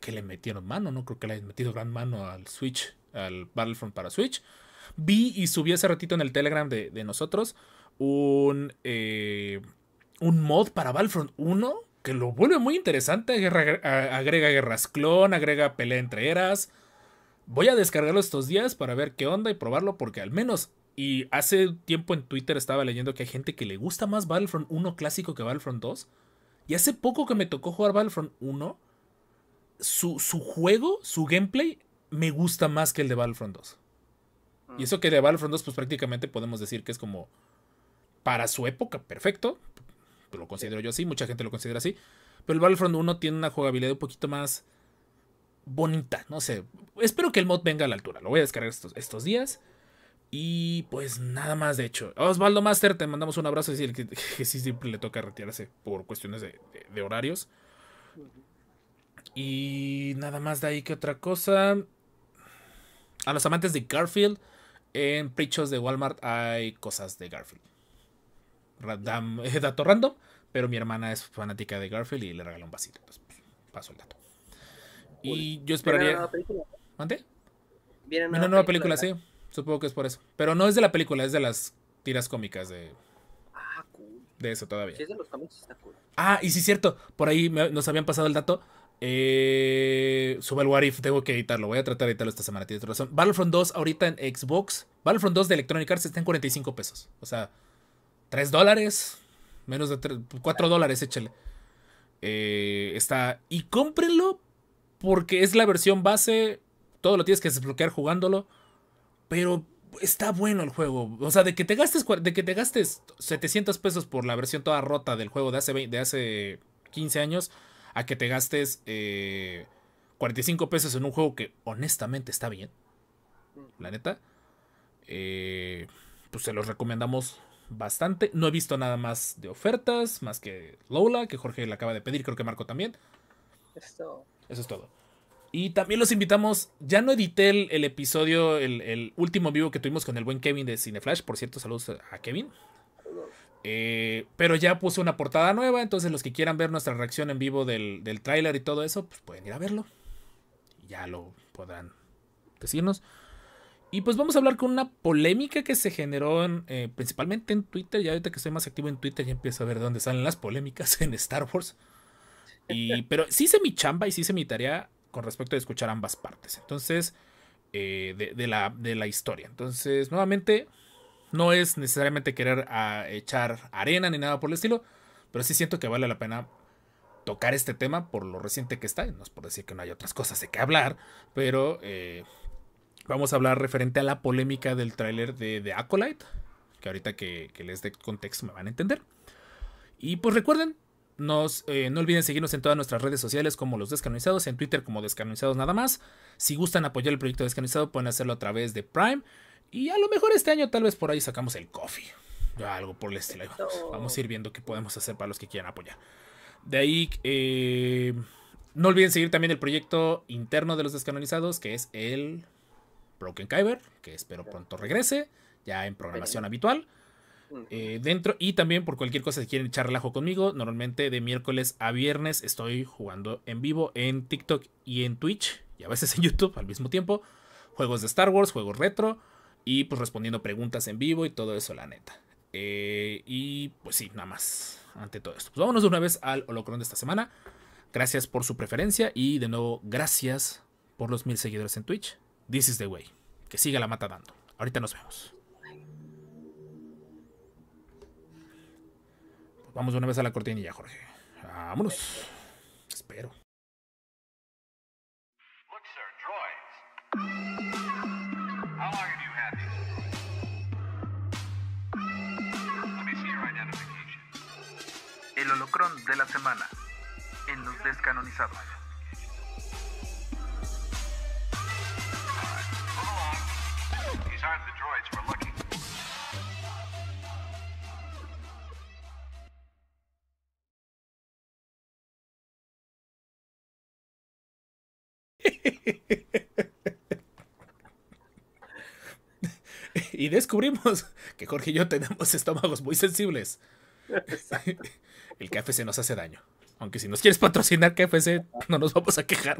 qué le metieron mano. No creo que le hayan metido gran mano al Switch, al Battlefront para Switch vi y subí hace ratito en el Telegram de, nosotros un, eh, un mod para Battlefront 1 que lo vuelve muy interesante. Agrega, guerras clon, agrega pelea entre eras. Voy a descargarlo estos días para ver qué onda y probarlo porque al menos... Y hace tiempo en Twitter estaba leyendo que hay gente que le gusta más Battlefront 1 clásico que Battlefront 2. Y hace poco que me tocó jugar Battlefront 1, su, su juego, su gameplay, me gusta más que el de Battlefront 2. Y mm. eso que de Battlefront 2, pues prácticamente podemos decir que es como para su época, perfecto. Lo considero yo así, mucha gente lo considera así. Pero el Battlefront 1 tiene una jugabilidad un poquito más bonita, no sé. Espero que el mod venga a la altura. Lo voy a descargar estos, días. Y pues nada más, de hecho. Osvaldo Master, te mandamos un abrazo. Es decir, que, sí siempre le toca retirarse por cuestiones de, de horarios. Y nada más de ahí que otra cosa. A los amantes de Garfield. En Prichos de Walmart hay cosas de Garfield. dato random, pero mi hermana es fanática de Garfield y le regaló un vasito. Pasó pues, paso el dato. Y yo esperaría. ¿Viene una nueva película? Viene una, nueva, película, sí. Supongo que es por eso. Pero no es de la película, es de las tiras cómicas de. Ah, cool. De eso todavía. es de los cómics, está cool. Ah, y sí, cierto. Por ahí nos habían pasado el dato. Eh, sube el What If, tengo que editarlo. Voy a tratar de editarlo esta semana, tienes razón. Battlefront 2 ahorita en Xbox. Battlefront 2 de Electronic Arts está en 45 pesos. O sea, 3 dólares. Menos de 3, 4 dólares, échale. Eh, está. Y cómprenlo porque es la versión base. Todo lo tienes que desbloquear jugándolo. Pero está bueno el juego. O sea, de que te gastes, de que te gastes 700 pesos por la versión toda rota del juego de hace, de hace 15 años a que te gastes 45 eh, pesos en un juego que honestamente está bien. Mm. La neta. Eh, pues se los recomendamos bastante. No he visto nada más de ofertas, más que Lola, que Jorge le acaba de pedir, creo que Marco también. Eso, Eso es todo. Y también los invitamos, ya no edité el, episodio, el, el, último vivo que tuvimos con el buen Kevin de Cineflash, por cierto, saludos a Kevin. Eh, pero ya puse una portada nueva, entonces los que quieran ver nuestra reacción en vivo del, del tráiler y todo eso, pues pueden ir a verlo. Ya lo podrán decirnos. Y pues vamos a hablar con una polémica que se generó eh, principalmente en Twitter. Ya ahorita que estoy más activo en Twitter ya empiezo a ver de dónde salen las polémicas en Star Wars. Y, pero sí hice mi chamba y sí hice mi tarea con respecto a escuchar ambas partes. Entonces, eh, de, la, de la historia. Entonces, nuevamente, no es necesariamente querer ah, echar arena ni nada por el estilo, pero sí siento que vale la pena tocar este tema por lo reciente que está. No es por decir que no hay otras cosas de qué hablar, pero eh, vamos a hablar referente a la polémica del tráiler de The Acolyte, que ahorita que, les dé contexto me van a entender. Y pues recuerden, nos, eh, no olviden seguirnos en todas nuestras redes sociales como los descanonizados, en Twitter como descanonizados nada más. Si gustan apoyar el proyecto descanonizado pueden hacerlo a través de Prime. Y a lo mejor este año tal vez por ahí sacamos el coffee. Algo por el estilo. Vamos a ir viendo qué podemos hacer para los que quieran apoyar. De ahí, eh, no olviden seguir también el proyecto interno de los descanonizados, que es el Broken Kyber, que espero pronto regrese, ya en programación habitual. Eh, dentro y también por cualquier cosa si quieren echar relajo conmigo, normalmente de miércoles a viernes estoy jugando en vivo en TikTok y en Twitch y a veces en YouTube al mismo tiempo, juegos de Star Wars, juegos retro, y pues respondiendo preguntas en vivo y todo eso, la neta. Eh, y pues sí, nada más ante todo esto. Pues vámonos de una vez al holocron de esta semana. Gracias por su preferencia y de nuevo, gracias por los mil seguidores en Twitch. This is the way. Que siga la mata dando. Ahorita nos vemos. Pues, vamos de una vez a la cortina ya Jorge. Vámonos. Espero. el holocrón de la semana en los descanonizados. y descubrimos que Jorge y yo tenemos estómagos muy sensibles. el KFC nos hace daño. Aunque si nos quieres patrocinar KFC, no nos vamos a quejar.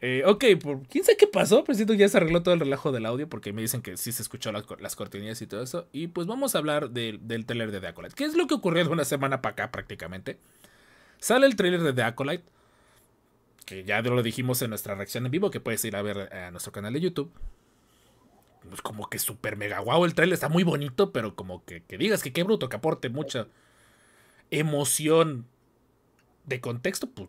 Eh, ok, por, quién sabe qué pasó, pero ya se arregló todo el relajo del audio porque me dicen que sí se escuchó las, cortinillas y todo eso. Y pues vamos a hablar del trailer de The Acolyte. ¿Qué es lo que ocurrió de una semana para acá prácticamente? Sale el trailer de The Acolyte, que ya lo dijimos en nuestra reacción en vivo, que puedes ir a ver eh, a nuestro canal de YouTube. Pues, como que super mega guau. El trailer está muy bonito, pero como que, digas que qué bruto, que aporte mucha emoción de contexto, pues,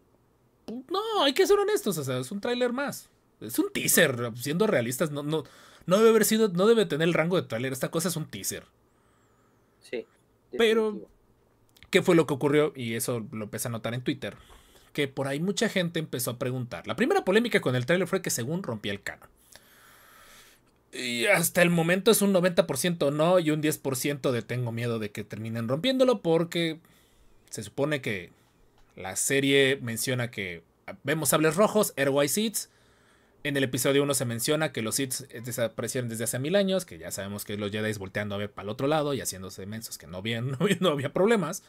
pues, no, hay que ser honestos, o sea, es un tráiler más. Es un teaser, siendo realistas, no, no, no debe haber sido, no debe tener el rango de tráiler, esta cosa es un teaser. Sí. Pero, ¿qué fue lo que ocurrió? Y eso lo empecé a notar en Twitter, que por ahí mucha gente empezó a preguntar. La primera polémica con el tráiler fue que según rompía el canon. Y hasta el momento es un 90% no y un 10% de tengo miedo de que terminen rompiéndolo porque se supone que la serie menciona que vemos hables rojos, ergo seeds. En el episodio 1 se menciona que los seeds eh, desaparecieron desde hace mil años, que ya sabemos que los Jedi volteando a ver para el otro lado y haciéndose mensos, que no no había problemas.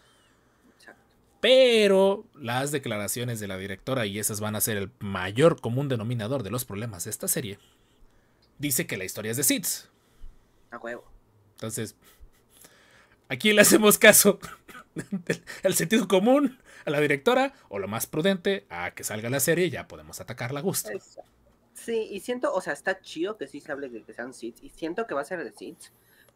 Pero las declaraciones de la directora, y esas van a ser el mayor común denominador de los problemas de esta serie, dice que la historia es de SIDS. A huevo. Entonces, aquí le hacemos caso el sentido común, a la directora, o lo más prudente, a que salga la serie y ya podemos atacarla la gusto. Sí, y siento, o sea, está chido que sí se hable de que sean SIDS, y siento que va a ser de SIDS,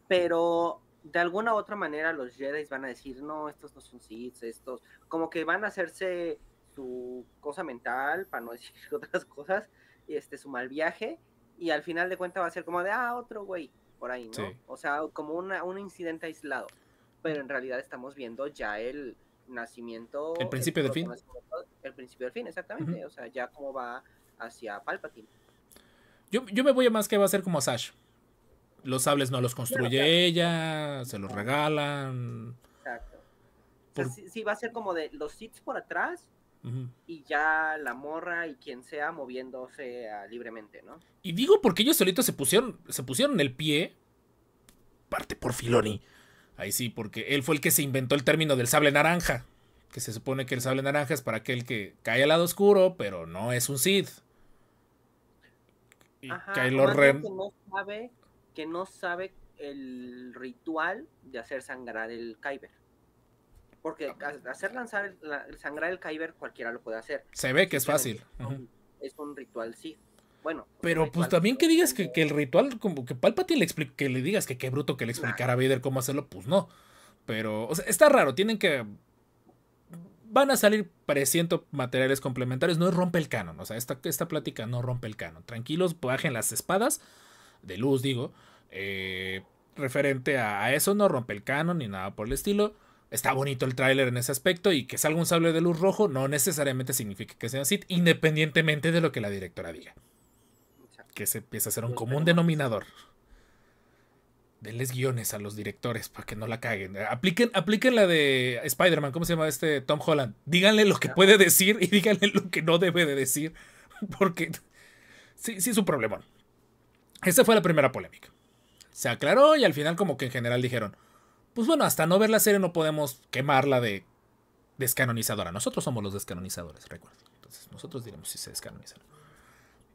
pero de alguna u otra manera los Jedi van a decir, no, estos no son SIDS, estos, como que van a hacerse su cosa mental, para no decir otras cosas, y este, su mal viaje, y al final de cuentas va a ser como de, ah, otro güey, por ahí, ¿no? O sea, como un incidente aislado. Pero en realidad estamos viendo ya el nacimiento. El principio del fin. El principio del fin, exactamente. O sea, ya como va hacia Palpatine. Yo, me voy a más que va a ser como Sash. Los sables no los construye ella, se los regalan. Exacto. sí, sí, va a ser como de los sits por atrás y ya la morra y quien sea moviéndose ah, libremente, ¿no? Y digo porque ellos solitos se pusieron, se pusieron el pie, parte por Filoni. Ahí sí, porque él fue el que se inventó el término del sable naranja. Que se supone que el sable naranja es para aquel que cae al lado oscuro, pero no es un Sith. Y Kylo Ren. Que no, sabe, que no sabe el ritual de hacer sangrar el Kyber. Porque hacer lanzar el, la, sangrar el Kyber cualquiera lo puede hacer. Se ve que es fácil. Es un ritual, sí. Bueno. Pero pues también que digas que, el ritual, como que Palpatine le explique, que le digas que qué bruto que le explicara a Vader cómo hacerlo, pues no. Pero, o sea, está raro, tienen que. Van a salir, presiento, materiales complementarios. No rompe el canon. O sea, esta, esta plática no rompe el canon. Tranquilos, bajen las espadas. De luz, digo. Eh, referente a, eso, no rompe el canon ni nada por el estilo está bonito el tráiler en ese aspecto y que salga un sable de luz rojo no necesariamente significa que sea así, independientemente de lo que la directora diga. Que se empieza a ser un común denominador. Denles guiones a los directores para que no la caguen. Apliquen, apliquen la de Spider-Man, ¿cómo se llama este Tom Holland? Díganle lo que puede decir y díganle lo que no debe de decir, porque sí, sí es un problemón. Esa fue la primera polémica. Se aclaró y al final como que en general dijeron, pues bueno, hasta no ver la serie no podemos quemarla de descanonizadora. Nosotros somos los descanonizadores, recuerden. Entonces nosotros diremos si se descanonizaron.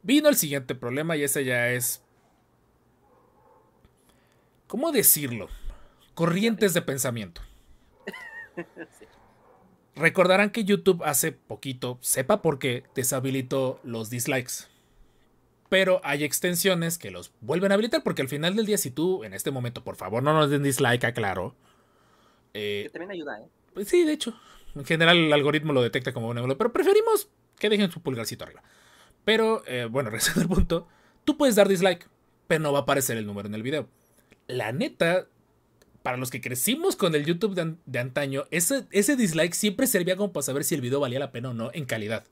Vino el siguiente problema y ese ya es... ¿Cómo decirlo? Corrientes de pensamiento. Recordarán que YouTube hace poquito, sepa por qué, deshabilitó los dislikes pero hay extensiones que los vuelven a habilitar porque al final del día, si tú en este momento, por favor, no nos den dislike, aclaro. Eh, que también ayuda, ¿eh? Pues sí, de hecho. En general el algoritmo lo detecta como un error, pero preferimos que dejen su pulgarcito arriba. Pero, eh, bueno, regresando al punto, tú puedes dar dislike, pero no va a aparecer el número en el video. La neta, para los que crecimos con el YouTube de, antaño, ese, ese dislike siempre servía como para saber si el video valía la pena o no en calidad.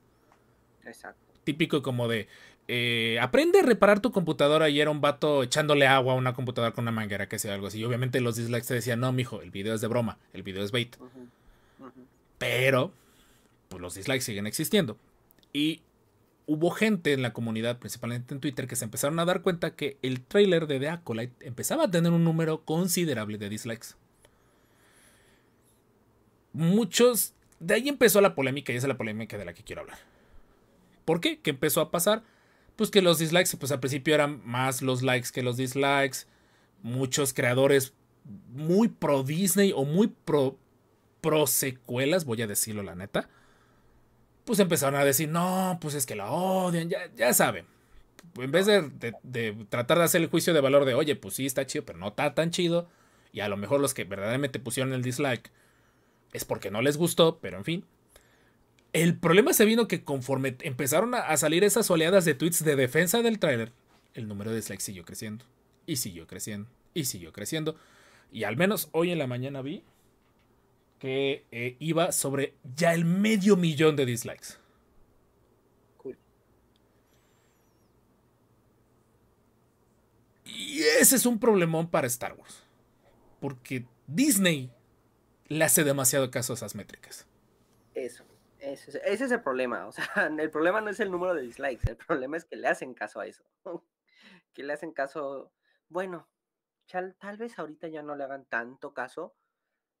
Exacto típico como de, eh, aprende a reparar tu computadora y era un vato echándole agua a una computadora con una manguera, que sea algo así. Y obviamente los dislikes te decían, no, mijo, el video es de broma, el video es bait. Pero, pues los dislikes siguen existiendo. Y hubo gente en la comunidad, principalmente en Twitter, que se empezaron a dar cuenta que el trailer de The Acolyte empezaba a tener un número considerable de dislikes. Muchos. De ahí empezó la polémica y esa es la polémica de la que quiero hablar. ¿Por qué? ¿Qué empezó a pasar? pues que los dislikes, pues al principio eran más los likes que los dislikes. Muchos creadores muy pro Disney o muy pro, secuelas, voy a decirlo la neta, pues empezaron a decir, no, pues es que la odian, ya, ya saben. En vez de, tratar de hacer el juicio de valor de, oye, pues sí, está chido, pero no está tan chido. Y a lo mejor los que verdaderamente pusieron el dislike es porque no les gustó, pero en fin. El problema se vino que conforme empezaron a, salir esas oleadas de tweets de defensa del tráiler, el número de dislikes siguió creciendo. Y siguió creciendo. Y siguió creciendo. Y al menos hoy en la mañana vi que eh, iba sobre ya el medio millón de dislikes. Y ese es un problemón para Star Wars. Porque Disney le hace demasiado caso a esas métricas. Eso ese es el problema. O sea, el problema no es el número de dislikes, el problema es que le hacen caso a eso. que le hacen caso, bueno, tal, tal vez ahorita ya no le hagan tanto caso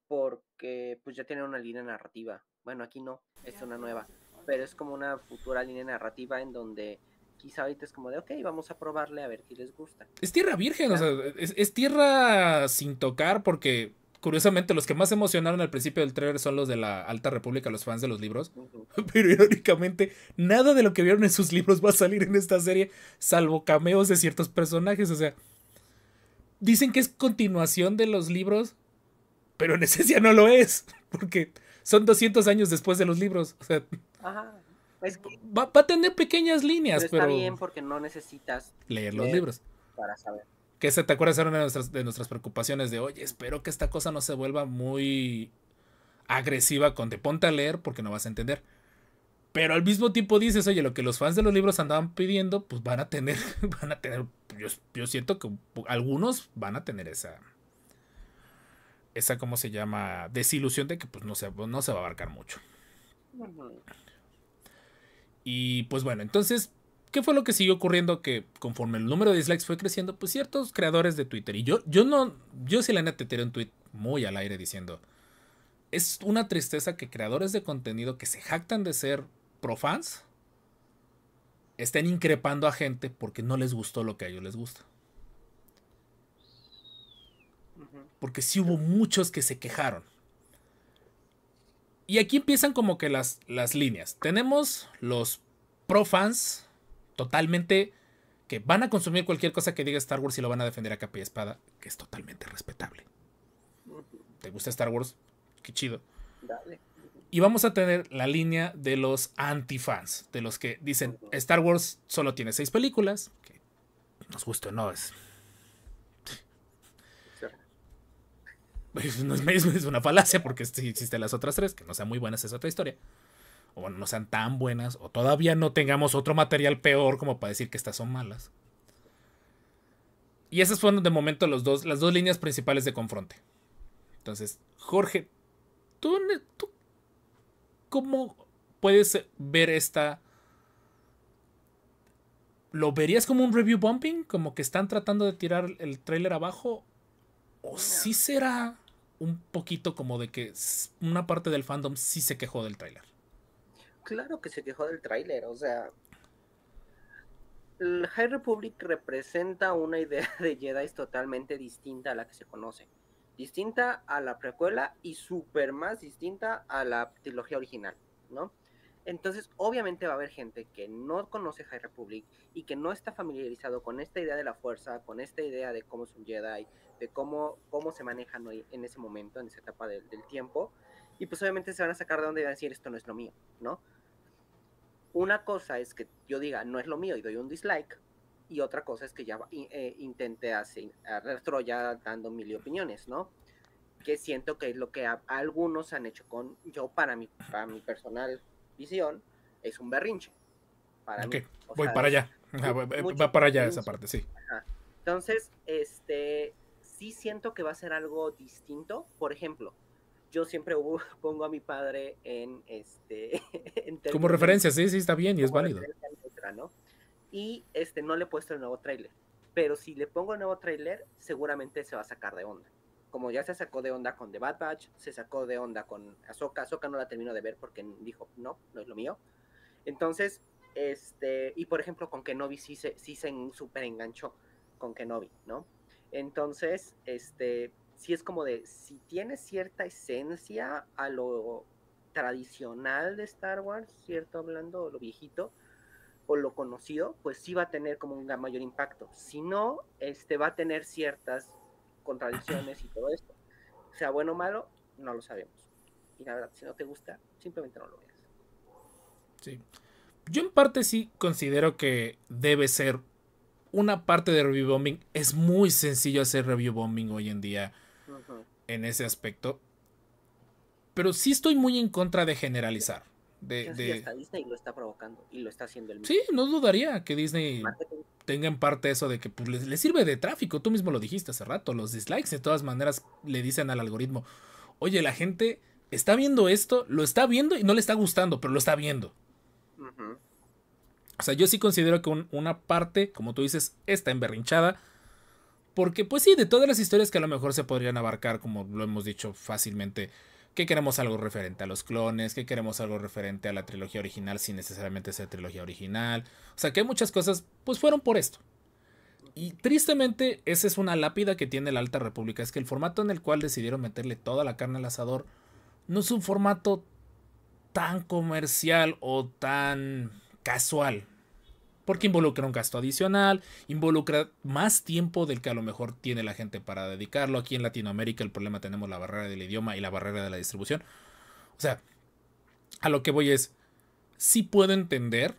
porque pues ya tienen una línea narrativa. Bueno, aquí no, es una nueva, pero es como una futura línea narrativa en donde quizá ahorita es como de, ok, vamos a probarle a ver qué les gusta. Es tierra virgen, o sea, es, tierra sin tocar porque curiosamente, los que más emocionaron al principio del trailer son los de la Alta República, los fans de los libros. Pero irónicamente, nada de lo que vieron en sus libros va a salir en esta serie, salvo cameos de ciertos personajes. O sea, dicen que es continuación de los libros, pero en esencia no lo es, porque son 200 años después de los libros. O sea, va, a tener pequeñas líneas, pero. Está bien porque no necesitas leer los libros. Para saber. Que se ¿te acuerda Era una de nuestras, preocupaciones de, oye, espero que esta cosa no se vuelva muy agresiva con te ponte a leer porque no vas a entender. Pero al mismo tiempo dices, oye, lo que los fans de los libros andaban pidiendo, pues van a tener, van a tener, yo, yo siento que algunos van a tener esa, esa, ¿cómo se llama? Desilusión de que pues no no se va a abarcar mucho. Y pues bueno, entonces ¿Qué fue lo que siguió ocurriendo? Que conforme el número de dislikes fue creciendo, pues ciertos creadores de Twitter, y yo, yo no, yo sí la neta tiré un tweet muy al aire diciendo, es una tristeza que creadores de contenido que se jactan de ser profans estén increpando a gente porque no les gustó lo que a ellos les gusta. Porque sí hubo muchos que se quejaron. Y aquí empiezan como que las, las líneas. Tenemos los Profans totalmente que van a consumir cualquier cosa que diga Star Wars y lo van a defender a capa y espada, que es totalmente respetable. ¿Te gusta Star Wars? Qué chido. Y vamos a tener la línea de los antifans, de los que dicen Star Wars solo tiene seis películas, que nos guste o no es. No es una falacia porque existen las otras tres, que no sean muy buenas, es otra historia o no sean tan buenas, o todavía no tengamos otro material peor como para decir que estas son malas. Y esas fueron de momento los dos, las dos líneas principales de confronte. Entonces, Jorge, ¿tú, tú cómo puedes ver esta... ¿Lo verías como un review bumping? ¿Como que están tratando de tirar el trailer abajo? ¿O sí será un poquito como de que una parte del fandom sí se quejó del trailer? claro que se quejó del tráiler, o sea, High Republic representa una idea de Jedi totalmente distinta a la que se conoce. Distinta a la precuela y super más distinta a la trilogía original, ¿no? Entonces, obviamente va a haber gente que no conoce High Republic y que no está familiarizado con esta idea de la fuerza, con esta idea de cómo es un Jedi, de cómo, cómo se manejan en ese momento, en esa etapa del, tiempo. Y pues obviamente se van a sacar de donde van a decir, esto no es lo mío, ¿no? Una cosa es que yo diga, no es lo mío y doy un dislike, y otra cosa es que ya intenté eh, intente hacer ya dando mil opiniones, ¿no? Que siento que es lo que algunos han hecho con yo para mi, para mi personal visión, es un berrinche. Para voy para allá. va, para allá esa parte, sí. Entonces, este, sí siento que va a ser algo distinto. Por ejemplo, yo siempre pongo a mi padre en este. como referencia, sí, sí, está bien y es válido. Y este, no le he puesto el nuevo tráiler. Pero si le pongo el nuevo tráiler, seguramente se va a sacar de onda. Como ya se sacó de onda con The Bad Batch, se sacó de onda con Ahsoka. Ahsoka no la termino de ver porque dijo, no, no es lo mío. Entonces, este, y por ejemplo, con Kenobi sí se, sí se súper enganchó con Kenobi, ¿no? Entonces, este, si es como de, si tiene cierta esencia a lo tradicional de Star Wars, cierto, hablando lo viejito o lo conocido, pues sí va a tener como un mayor impacto. Si no, este va a tener ciertas contradicciones y todo esto. sea bueno o malo, no lo sabemos. Y la verdad, si no te gusta, simplemente no lo veas. Sí. Yo en parte sí considero que debe ser una parte de review bombing. Es muy sencillo hacer review bombing hoy en día en ese aspecto. Pero sí estoy muy en contra de generalizar. De, Hasta Disney lo está provocando y lo está haciendo el mismo. Sí, no dudaría que Disney tenga en parte eso de que pues, le, sirve de tráfico. Tú mismo lo dijiste hace rato. Los dislikes, de todas maneras, le dicen al algoritmo: Oye, la gente está viendo esto, lo está viendo y no le está gustando, pero lo está viendo. O sea, yo sí considero que una parte, como tú dices, está emberrinchada porque pues sí, de todas las historias que a lo mejor se podrían abarcar, como lo hemos dicho fácilmente, que queremos algo referente a los clones, que queremos algo referente a la trilogía original sin necesariamente ser trilogía original. O sea que muchas cosas pues fueron por esto. Y tristemente esa es una lápida que tiene la Alta República, es que el formato en el cual decidieron meterle toda la carne al asador no es un formato tan comercial o tan casual, porque involucra un gasto adicional, involucra más tiempo del que a lo mejor tiene la gente para dedicarlo. Aquí en Latinoamérica el problema tenemos la barrera del idioma y la barrera de la distribución. O sea, a lo que voy es, sí puedo entender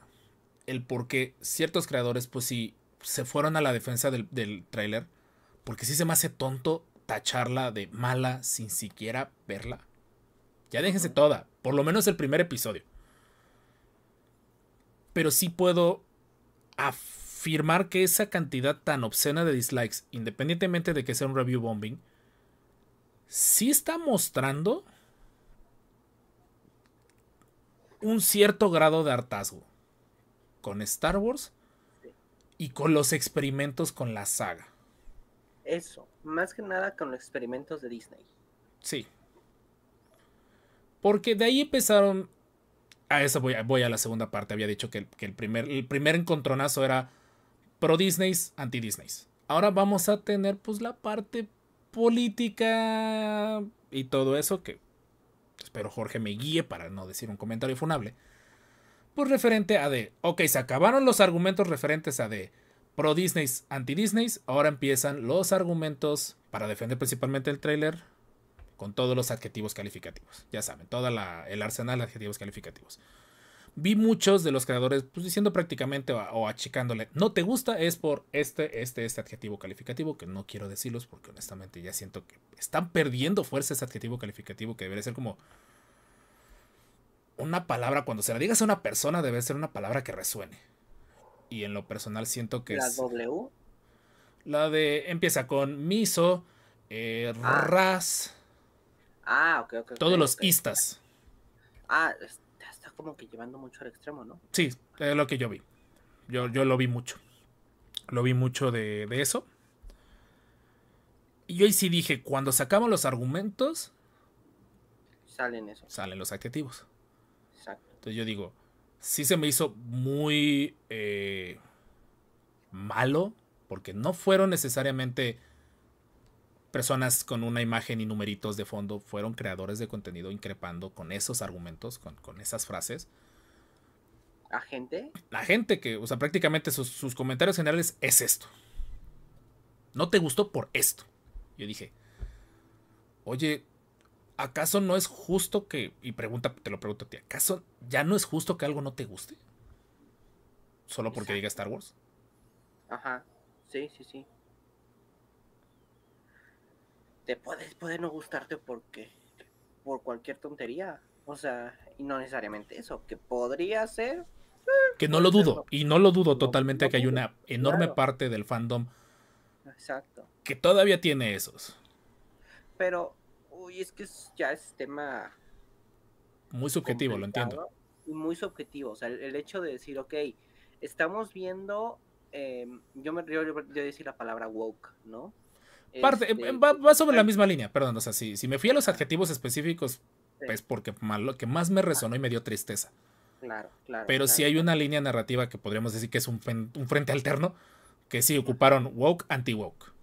el por qué ciertos creadores, pues sí, se fueron a la defensa del, del tráiler, porque sí se me hace tonto tacharla de mala sin siquiera verla. Ya déjense toda, por lo menos el primer episodio. Pero sí puedo afirmar que esa cantidad tan obscena de dislikes, independientemente de que sea un review bombing, sí está mostrando un cierto grado de hartazgo con Star Wars y con los experimentos con la saga. Eso, más que nada con los experimentos de Disney. Sí. Porque de ahí empezaron a eso voy, voy a la segunda parte. Había dicho que, el, primer, el primer encontronazo era pro Disneys, anti Disneys. Ahora vamos a tener pues la parte política y todo eso que espero Jorge me guíe para no decir un comentario funable. Pues referente a de, ok, se acabaron los argumentos referentes a de pro Disneys, anti Disneys, ahora empiezan los argumentos para defender principalmente el tráiler con todos los adjetivos calificativos. Ya saben, todo el arsenal de adjetivos calificativos. Vi muchos de los creadores pues, diciendo prácticamente o, achicándole, no te gusta es por este, este, este adjetivo calificativo, que no quiero decirlos porque honestamente ya siento que están perdiendo fuerza ese adjetivo calificativo que debería ser como una palabra, cuando se la digas a una persona debe ser una palabra que resuene. Y en lo personal siento que... ¿La W? La de empieza con miso, eh, ah. ras Ah, ok, ok. Todos los istas. Ah, está como que llevando mucho al extremo, ¿no? Sí, es lo que yo vi. Yo, lo vi mucho. Lo vi mucho de, eso. Y hoy sí dije, cuando sacamos los argumentos... Salen eso. Salen los adjetivos. Exacto. Entonces yo digo, sí se me hizo muy eh, malo, porque no fueron necesariamente personas con una imagen y numeritos de fondo fueron creadores de contenido increpando con esos argumentos, con, esas frases. ¿La gente? La gente que, o sea, prácticamente sus, comentarios generales es esto. No te gustó por esto. Yo dije, oye, ¿acaso no es justo que, y pregunta, te lo pregunto a ti, ¿acaso ya no es justo que algo no te guste? Solo porque diga Star Wars. Ajá, sí, sí, sí te puedes, puede no gustarte porque por cualquier tontería. O sea, y no necesariamente eso, que podría ser. Eh, que no lo dudo, y no lo dudo totalmente que hay una enorme parte del fandom que todavía tiene esos. Pero, uy, es que ya es tema... Muy subjetivo, lo entiendo. muy subjetivo, o sea, el, hecho de decir, ok, estamos viendo, em, yo me río de decir la palabra woke, ¿no? Este, va, pues, sobre la misma línea, perdón, o sea, si, me fui a los adjetivos específicos, pues porque lo que más me resonó y me dio tristeza. Claro, claro. Pero si hay una línea narrativa que podríamos decir que es un, un frente alterno, que sí ocuparon woke, anti-woke.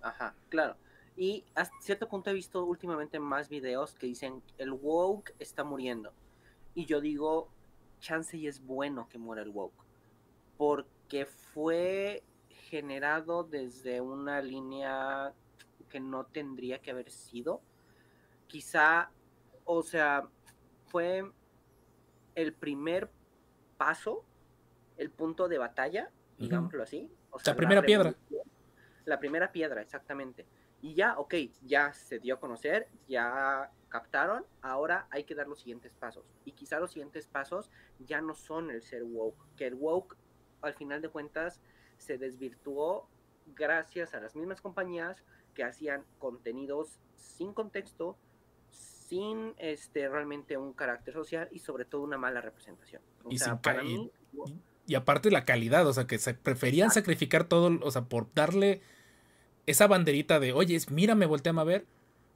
Ajá, claro. Y hasta cierto punto he visto últimamente más videos que dicen el woke está muriendo. Y yo digo, chance y es bueno que muera el woke. Porque fue generado desde una línea que no tendría que haber sido. Quizá, o sea, fue el primer paso, el punto de batalla, digámoslo así. O la primera piedra. La primera piedra, exactamente. Y ya, ok, ya se dio a conocer, ya captaron, ahora hay que dar los siguientes pasos. Y quizá los siguientes pasos ya no son el ser woke, que el woke, al final de cuentas, se desvirtuó gracias a las mismas compañías que hacían contenidos sin contexto, sin este realmente un carácter social y sobre todo una mala representación. y, sea, para y, aparte la calidad, o sea, que se preferían sacrificar todo, o sea, por darle esa banderita de, oye, mira, me volteame a ver.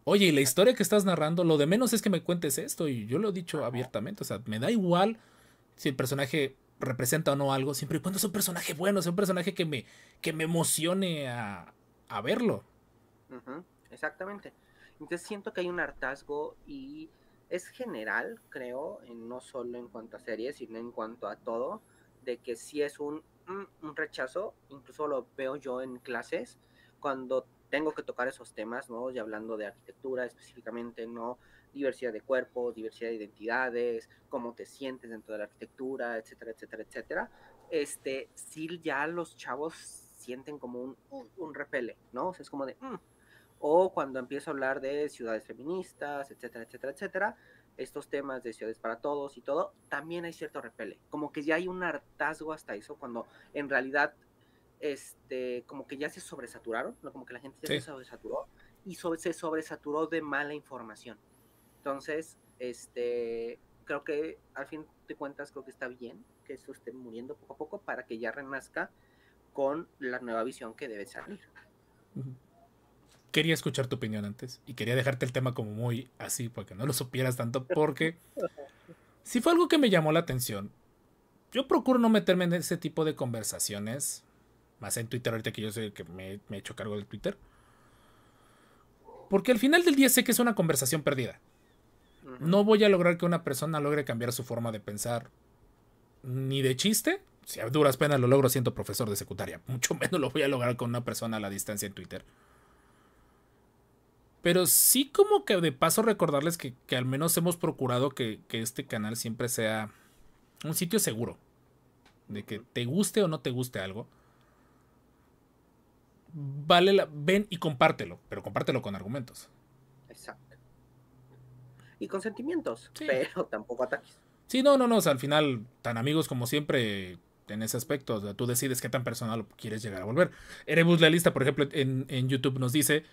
Oye, y la historia que estás narrando, lo de menos es que me cuentes esto, y yo lo he dicho abiertamente, o sea, me da igual si el personaje representa o no algo, siempre y cuando es un personaje bueno, es un personaje que me, que me emocione a, verlo. exactamente. Entonces siento que hay un hartazgo y es general, creo, no solo en cuanto a series, sino en cuanto a todo, de que si es un, mm, un rechazo, incluso lo veo yo en clases, cuando tengo que tocar esos temas, ¿no? Y hablando de arquitectura específicamente, ¿no? diversidad de cuerpos, diversidad de identidades, cómo te sientes dentro de la arquitectura, etcétera, etcétera, etcétera, este, sí ya los chavos sienten como un, un, repele, ¿no? O sea, es como de, mm". o cuando empiezo a hablar de ciudades feministas, etcétera, etcétera, etcétera, estos temas de ciudades para todos y todo, también hay cierto repele, como que ya hay un hartazgo hasta eso, cuando en realidad, este, como que ya se sobresaturaron, ¿no? como que la gente ya se sobresaturó, y se sobresaturó de mala información. Entonces, este, creo que al fin de cuentas creo que está bien que eso esté muriendo poco a poco para que ya renazca con la nueva visión que debe salir. Quería escuchar tu opinión antes y quería dejarte el tema como muy así para que no lo supieras tanto porque si fue algo que me llamó la atención. Yo procuro no meterme en ese tipo de conversaciones, más en Twitter ahorita que yo sé que me he hecho cargo del Twitter. Porque al final del día sé que es una conversación perdida. No voy a lograr que una persona logre cambiar su forma de pensar ni de chiste. Si a duras penas lo logro siendo profesor de secundaria, mucho menos lo voy a lograr con una persona a la distancia en Twitter. Pero sí como que de paso recordarles que, al menos hemos procurado que, que, este canal siempre sea un sitio seguro. De que te guste o no te guste algo. Vale ven y compártelo, pero compártelo con argumentos y consentimientos, pero tampoco ataques. Sí, no, no, no, o sea, al final, tan amigos como siempre en ese aspecto, o sea, tú decides qué tan personal quieres llegar a volver. Erebus la lista, por ejemplo, en, YouTube nos dice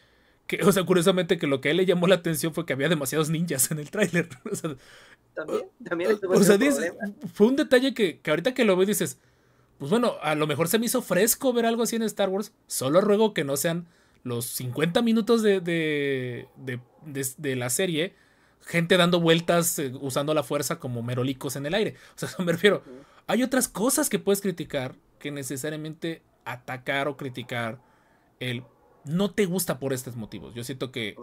que, o sea, curiosamente que lo que a él le llamó la atención fue que había demasiados ninjas en el tráiler. O también, también. O sea, fue un detalle que, que ahorita que lo ves dices, pues bueno, a lo mejor se me hizo fresco ver algo así en Star Wars. Solo ruego que no sean los 50 minutos de, de, de, de la serie gente dando vueltas eh, usando la fuerza como merolicos en el aire. O sea, me refiero, hay otras cosas que puedes criticar que necesariamente atacar o criticar el no te gusta por estos motivos. Yo siento que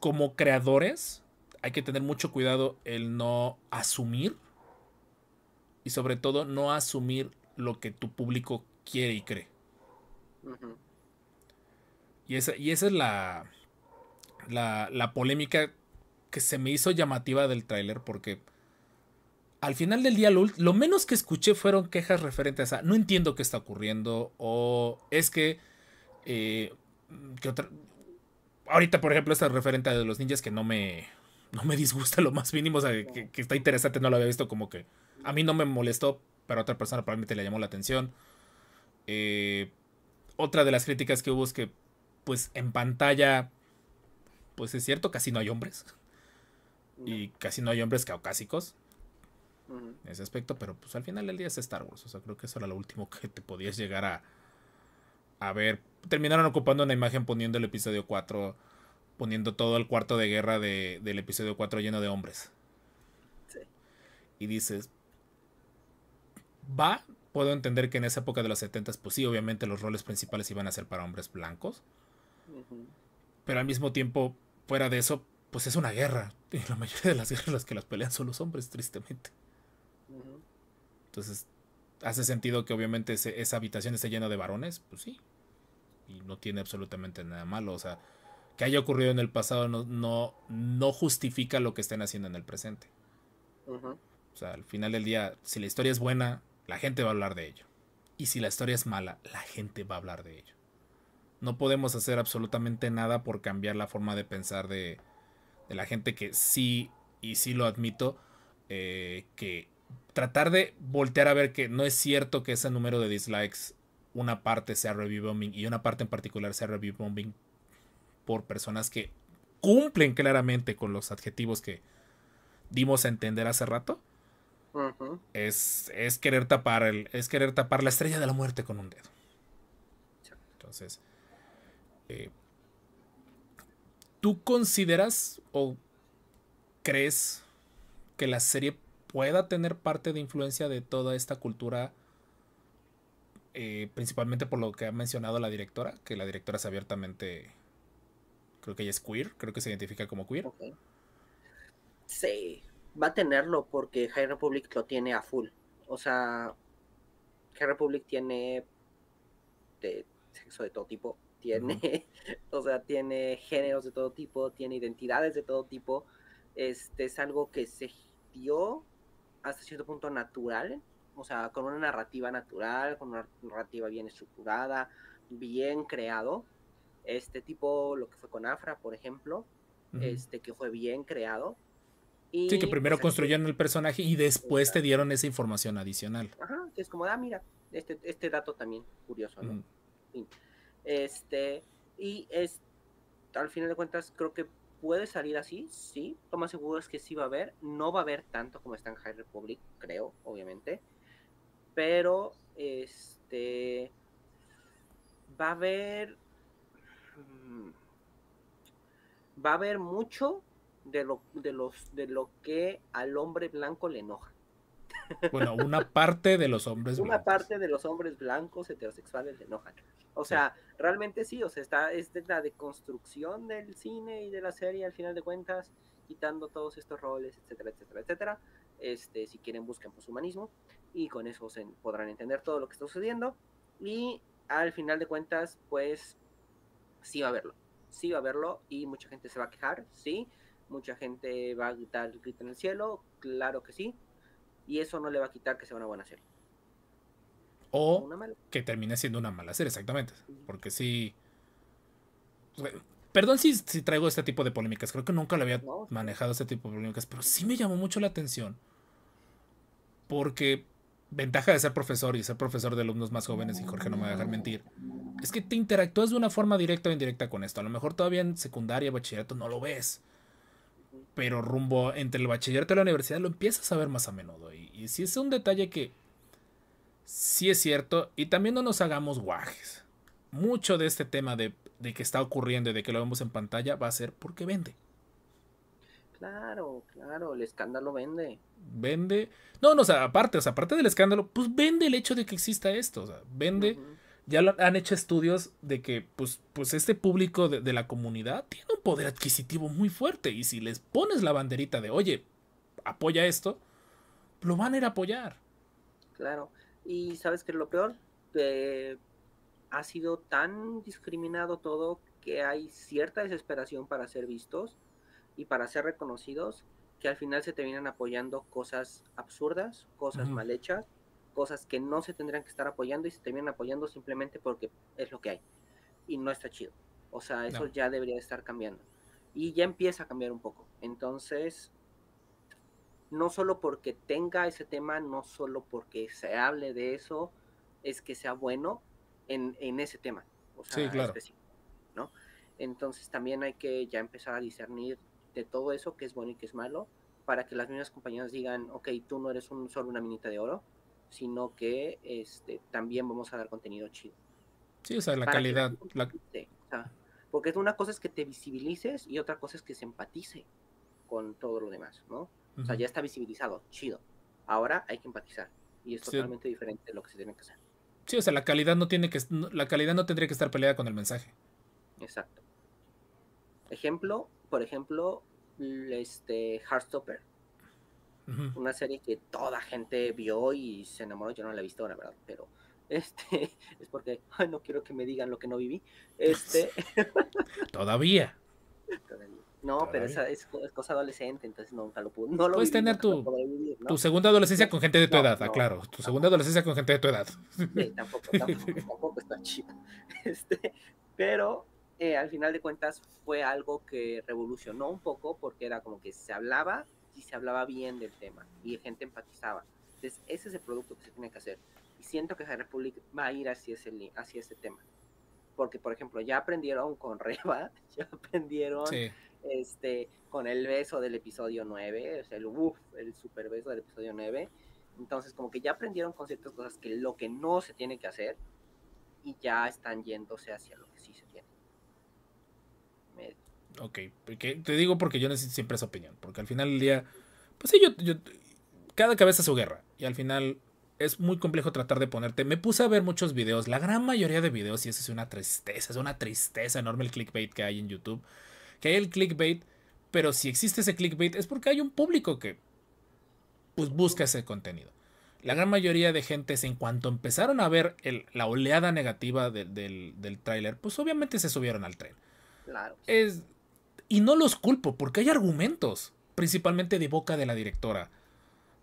como creadores hay que tener mucho cuidado el no asumir y sobre todo no asumir lo que tu público quiere y cree. y, y esa es la la, polémica que se me hizo llamativa del tráiler porque al final del día lo, menos que escuché fueron quejas referentes a no entiendo qué está ocurriendo o es que, eh, ahorita por ejemplo esta referente a los ninjas que no me no me disgusta lo más mínimo o sea que, está interesante no lo había visto como que a mí no me molestó pero a otra persona probablemente le llamó la atención eh, otra de las críticas que hubo es que pues en pantalla pues es cierto, casi no hay hombres. Y casi no hay hombres caucásicos. En ese aspecto, pero pues al final del día es Star Wars. O sea, creo que eso era lo último que te podías llegar a, a ver. Terminaron ocupando una imagen poniendo el episodio 4, poniendo todo el cuarto de guerra de, del episodio 4 lleno de hombres. Sí. Y dices, va, puedo entender que en esa época de los 70, pues sí, obviamente los roles principales iban a ser para hombres blancos. Ajá pero al mismo tiempo, fuera de eso, pues es una guerra. Y la mayoría de las guerras las que las pelean son los hombres, tristemente. Entonces, hace sentido que obviamente esa habitación esté llena de varones, pues sí. Y no tiene absolutamente nada malo. O sea, que haya ocurrido en el pasado no, no, justifica lo que estén haciendo en el presente. O sea, al final del día, si la historia es buena, la gente va a hablar de ello. Y si la historia es mala, la gente va a hablar de ello. No podemos hacer absolutamente nada por cambiar la forma de pensar de, la gente que sí, y sí lo admito, eh, que tratar de voltear a ver que no es cierto que ese número de dislikes, una parte sea review bombing y una parte en particular sea review bombing por personas que cumplen claramente con los adjetivos que dimos a entender hace rato. es, es, querer tapar el, es querer tapar la estrella de la muerte con un dedo. Entonces, eh, ¿Tú consideras o crees que la serie pueda tener parte de influencia de toda esta cultura? Eh, principalmente por lo que ha mencionado la directora, que la directora es abiertamente, creo que ella es queer, creo que se identifica como queer. Sí, va a tenerlo porque High Republic lo tiene a full. O sea, High Republic tiene sexo de todo tipo tiene, o sea, tiene géneros de todo tipo, tiene identidades de todo tipo. Este es algo que se dio hasta cierto punto natural, o sea, con una narrativa natural, con una narrativa bien estructurada, bien creado. Este tipo, lo que fue con Afra, por ejemplo, este que fue bien creado. sí, que primero pues, construyeron el personaje y después te dieron esa información adicional. Ajá, que es como, ah, mira, este, este dato también curioso, ¿no? Este, y es, al final de cuentas, creo que puede salir así, sí. Lo más seguro es que sí va a haber. No va a haber tanto como está en High Republic, creo, obviamente. Pero, este, va a haber... Mm, va a haber mucho de lo, de los, de lo que al hombre blanco le enoja. Bueno, una parte de los hombres blancos. Una parte de los hombres blancos heterosexuales le enojan. O sea, realmente sí, o sea, está, es la deconstrucción del cine y de la serie al final de cuentas, quitando todos estos roles, etcétera, etcétera, etcétera. Este, si quieren busquen pues, humanismo, y con eso se podrán entender todo lo que está sucediendo y al final de cuentas pues sí va a verlo, sí va a verlo y mucha gente se va a quejar, sí, mucha gente va a gritar grito en el cielo, claro que sí, y eso no le va a quitar que sea una buena serie. O que termine siendo una mala serie, exactamente. Porque sí. Perdón si, si traigo este tipo de polémicas. Creo que nunca lo había manejado este tipo de polémicas. Pero sí me llamó mucho la atención. Porque ventaja de ser profesor y ser profesor de alumnos más jóvenes, y Jorge no me va a dejar mentir, es que te interactúas de una forma directa o indirecta con esto. A lo mejor todavía en secundaria, bachillerato no lo ves. Pero rumbo entre el bachillerato y la universidad lo empiezas a ver más a menudo. Y, y si es un detalle que sí es cierto, y también no nos hagamos guajes. Mucho de este tema de, que está ocurriendo y de que lo vemos en pantalla va a ser porque vende. Claro, claro, el escándalo vende. Vende. No, no, o sea, aparte, o sea, aparte del escándalo, pues vende el hecho de que exista esto. O sea, vende. Ya han hecho estudios de que, pues, pues, este público de, de, la comunidad tiene un poder adquisitivo muy fuerte. Y si les pones la banderita de, oye, apoya esto, lo van a ir a apoyar. Claro. Y sabes que lo peor, eh, ha sido tan discriminado todo que hay cierta desesperación para ser vistos y para ser reconocidos que al final se te vienen apoyando cosas absurdas, cosas mal hechas, cosas que no se tendrían que estar apoyando y se terminan apoyando simplemente porque es lo que hay. Y no está chido. O sea, eso ya debería estar cambiando. Y ya empieza a cambiar un poco. Entonces, no solo porque tenga ese tema, no solo porque se hable de eso, es que sea bueno en, ese tema. sí, claro. ¿no? Entonces también hay que ya empezar a discernir de todo eso que es bueno y que es malo, para que las mismas compañías digan, ok, tú no eres solo una minita de oro, sino que este, también vamos a dar contenido chido. Sí, o sea, la calidad. La... o sea, porque una cosa es que te visibilices y otra cosa es que se empatice con todo lo demás, ¿no? O sea, ya está visibilizado, chido. Ahora hay que empatizar. Y es totalmente diferente de lo que se tiene que hacer. Sí, o sea, la calidad no tiene que la calidad no tendría que estar peleada con el mensaje. Exacto. Ejemplo, por ejemplo, este Heartstopper. Una serie que toda gente vio y se enamoró, yo no la he visto, la verdad, pero este es porque no quiero que me digan lo que no viví. Este Todavía. Todavía. No, pero esa es, cosa adolescente, entonces nunca lo pude. No Puedes tener tu, tu segunda adolescencia con gente de tu edad, aclaro. Tu segunda adolescencia con gente de tu edad. Sí, tampoco, tampoco, está chido. Este, pero eh, al final de cuentas fue algo que revolucionó un poco porque era como que se hablaba y se hablaba bien del tema y la gente empatizaba. Entonces, ese es el producto que se tiene que hacer. Y siento que la Republic va a ir hacia ese, hacia ese tema. Porque, por ejemplo, ya aprendieron con Reba, ya aprendieron. Sí este, con el beso del episodio 9, el el super beso del episodio 9. Entonces, como que ya aprendieron con ciertas cosas que lo que no se tiene que hacer y ya están yéndose hacia lo que sí se tiene. Ok, porque te digo porque yo necesito siempre esa opinión, porque al final del día, pues sí, yo, cada cabeza su guerra y al final es muy complejo tratar de ponerte. Me puse a ver muchos videos, la gran mayoría de videos, y eso es una tristeza, es una tristeza enorme el clickbait que hay en YouTube que hay el clickbait, pero si existe ese clickbait es porque hay un público que pues, busca ese contenido. La gran mayoría de gentes, en cuanto empezaron a ver la oleada negativa del, trailer, tráiler, pues obviamente se subieron al tren. Claro. y no los culpo, porque hay argumentos, principalmente de boca de la directora.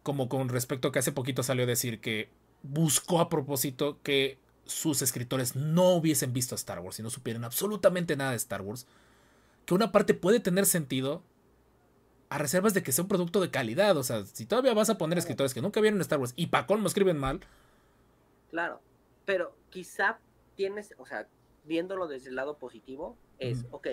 Como con respecto a que hace poquito salió a decir que buscó a propósito que sus escritores no hubiesen visto Star Wars y no supieran absolutamente nada de Star Wars que una parte puede tener sentido a reservas de que sea un producto de calidad. O sea, si todavía vas a poner escritores que nunca vieron Star Wars y Pacón no escriben mal. Claro, pero quizá tienes, o sea, viéndolo desde el lado positivo, es, ok,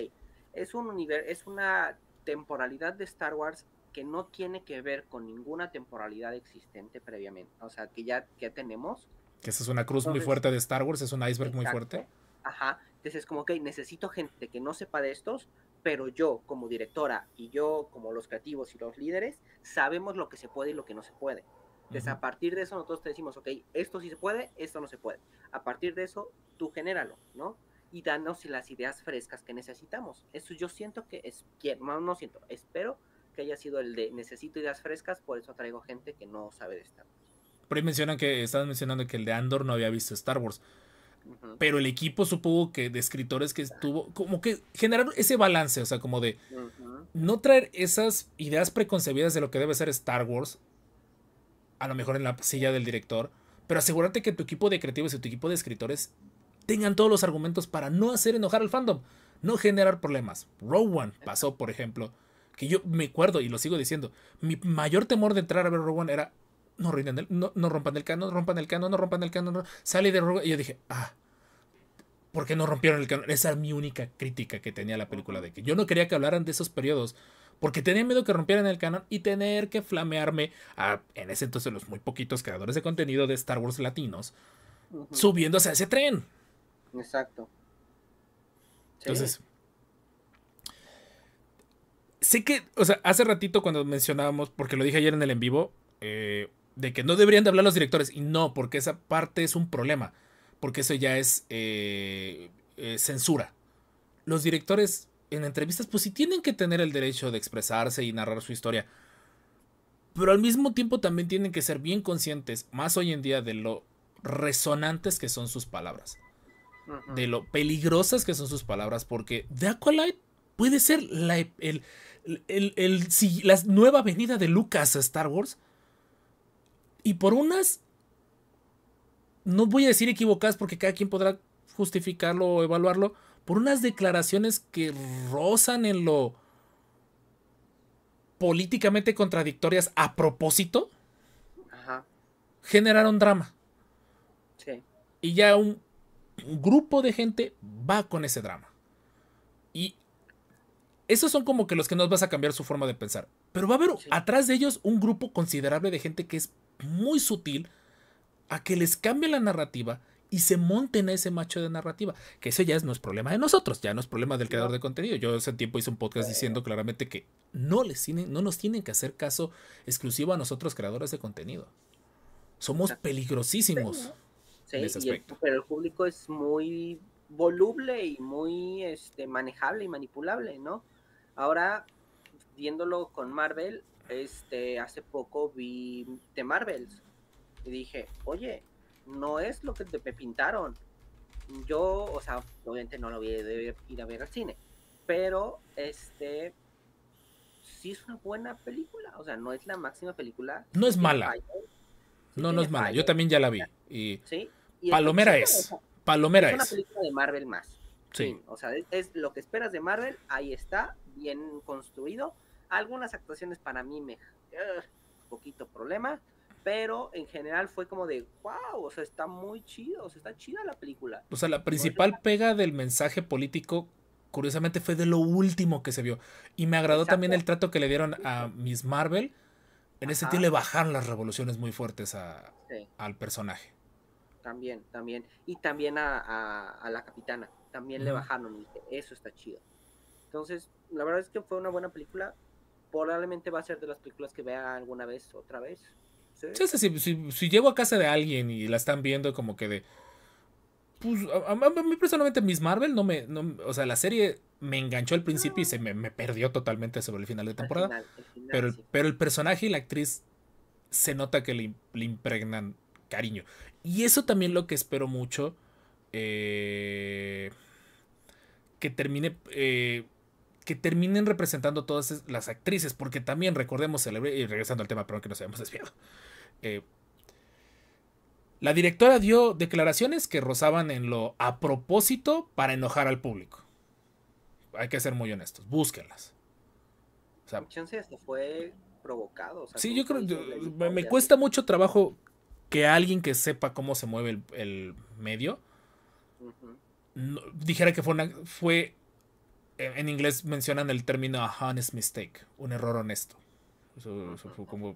es un universo, es una temporalidad de Star Wars que no tiene que ver con ninguna temporalidad existente previamente. O sea, que ya, tenemos. Que esa es una cruz muy fuerte de Star Wars, es un iceberg muy fuerte. Ajá. Entonces es como, ok, necesito gente que no sepa de estos pero yo como directora y yo como los creativos y los líderes sabemos lo que se puede y lo que no se puede. Entonces, a partir de eso nosotros te decimos, ok, esto sí se puede, esto no se puede. A partir de eso, tú genéralo, ¿no? Y danos las ideas frescas que necesitamos. Eso yo siento que es, que, no, no siento, espero que haya sido el de necesito ideas frescas, por eso traigo gente que no sabe de Star Wars. Por ahí mencionan que, estabas mencionando que el de Andor no había visto Star Wars. Pero el equipo supongo que de escritores que estuvo, como que generaron ese balance, o sea, como de no traer esas ideas preconcebidas de lo que debe ser Star Wars, a lo mejor en la silla del director, pero asegúrate que tu equipo de creativos y tu equipo de escritores tengan todos los argumentos para no hacer enojar al fandom, no generar problemas. Rogue One pasó, por ejemplo, que yo me acuerdo y lo sigo diciendo, mi mayor temor de entrar a ver Rogue One era no, el, no, rompan el canon, rompan el canon, no rompan el canon. No. Sale de roga. Y yo dije, ah, ¿por qué no rompieron el canon? Esa es mi única crítica que tenía la película de que yo no quería que hablaran de esos periodos. Porque tenía miedo que rompieran el canon y tener que flamearme a, en ese entonces, los muy poquitos creadores de contenido de Star Wars latinos subiéndose a ese tren. Exacto. Entonces, sé que, o sea, hace ratito cuando mencionábamos, porque lo dije ayer en el en vivo, eh, de que no deberían de hablar los directores. Y no, porque esa parte es un problema. Porque eso ya es eh, eh, censura. Los directores en entrevistas, pues sí tienen que tener el derecho de expresarse y narrar su historia. Pero al mismo tiempo también tienen que ser bien conscientes, más hoy en día, de lo resonantes que son sus palabras. De lo peligrosas que son sus palabras. Porque The Aqualite puede ser la, el, el, la nueva venida de Lucas a Star Wars y por unas, no voy a decir equivocadas porque cada quien podrá justificarlo o evaluarlo, por unas declaraciones que rozan en lo políticamente contradictorias a propósito, Ajá. generaron drama. Sí. Y ya un, grupo de gente va con ese drama. Y esos son como que los que nos vas a cambiar su forma de pensar. Pero va a haber atrás de ellos un grupo considerable de gente que es muy sutil a que les cambie la narrativa y se monten a ese macho de narrativa. Que ese ya no es problema de nosotros, ya no es problema del creador de contenido. Yo hace tiempo hice un podcast diciendo claramente que no, les no nos tienen que hacer caso exclusivo a nosotros, creadores de contenido. Somos peligrosísimos en ese aspecto. pero el público es muy voluble y muy este, manejable y manipulable, ¿no? Ahora, viéndolo con Marvel, este, hace poco vi The Marvels y dije, oye, no es lo que te pintaron. Yo, o sea, obviamente no lo voy a ir a ver al cine, pero este sí es una buena película, o sea, no es la máxima película. No es mala. no, no es mala. Yo también ya la vi. Y, ¿Sí? Palomera es. Palomera es. una película de Marvel más. Sí. O sea, es, lo que esperas de Marvel, ahí está, bien construido. Algunas actuaciones para mí me... poquito problema, pero en general fue como de, wow, o sea, está muy chido, o sea, está chida la película. O sea, la principal pega del mensaje político, curiosamente, fue de lo último que se vio. Y me agradó también el trato que le dieron a Miss Marvel. En ese sentido le bajaron las revoluciones muy fuertes al personaje. También, también. Y también a, la capitana. También le bajaron. eso está chido. Entonces, la verdad es que fue una buena película probablemente va a ser de las películas que vea alguna vez, otra vez. Sí, si, si, llego a casa de alguien y la están viendo como que de... Pues a, mí personalmente Miss Marvel no me... o sea, la serie me enganchó al principio y se me, perdió totalmente sobre el final de temporada. pero, pero el personaje y la actriz se nota que le, impregnan cariño. Y eso también lo que espero mucho. Eh, que termine... Eh, que terminen representando todas las actrices, porque también recordemos, y regresando al tema, pero que se habíamos desviado, eh, la directora dio declaraciones que rozaban en lo a propósito para enojar al público. Hay que ser muy honestos, búsquenlas. O sea, fue provocado. sí, yo creo, me, cuesta mucho trabajo que alguien que sepa cómo se mueve el, medio dijera que fue, una, fue en, inglés mencionan el término a honest mistake, un error honesto. Eso, como,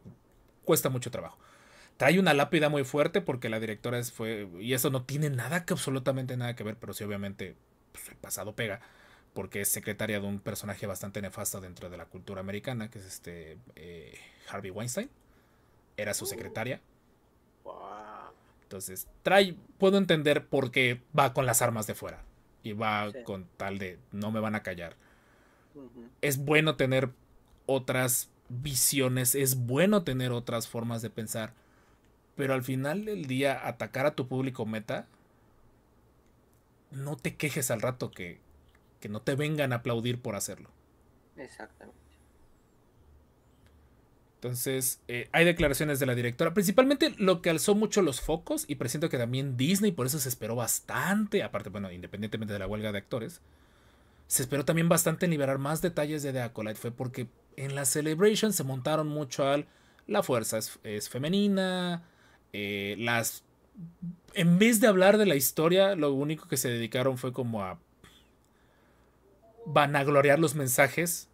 cuesta mucho trabajo. Trae una lápida muy fuerte porque la directora fue. Y eso no tiene nada que absolutamente nada que ver, pero sí, obviamente, pues, el pasado pega. Porque es secretaria de un personaje bastante nefasto dentro de la cultura americana, que es este eh, Harvey Weinstein. Era su uh. secretaria. Entonces, trae. Puedo entender por qué va con las armas de fuera y va con tal de no me van a callar. Es bueno tener otras visiones, es bueno tener otras formas de pensar, pero al final del día atacar a tu público meta, no te quejes al rato que, que no te vengan a aplaudir por hacerlo. Exactamente. Entonces, eh, hay declaraciones de la directora. Principalmente lo que alzó mucho los focos, y presiento que también Disney, por eso se esperó bastante, aparte, bueno, independientemente de la huelga de actores, se esperó también bastante en liberar más detalles de The Acolyte. Fue porque en la Celebration se montaron mucho al. La fuerza es, femenina, eh, las. En vez de hablar de la historia, lo único que se dedicaron fue como a. vanagloriar los mensajes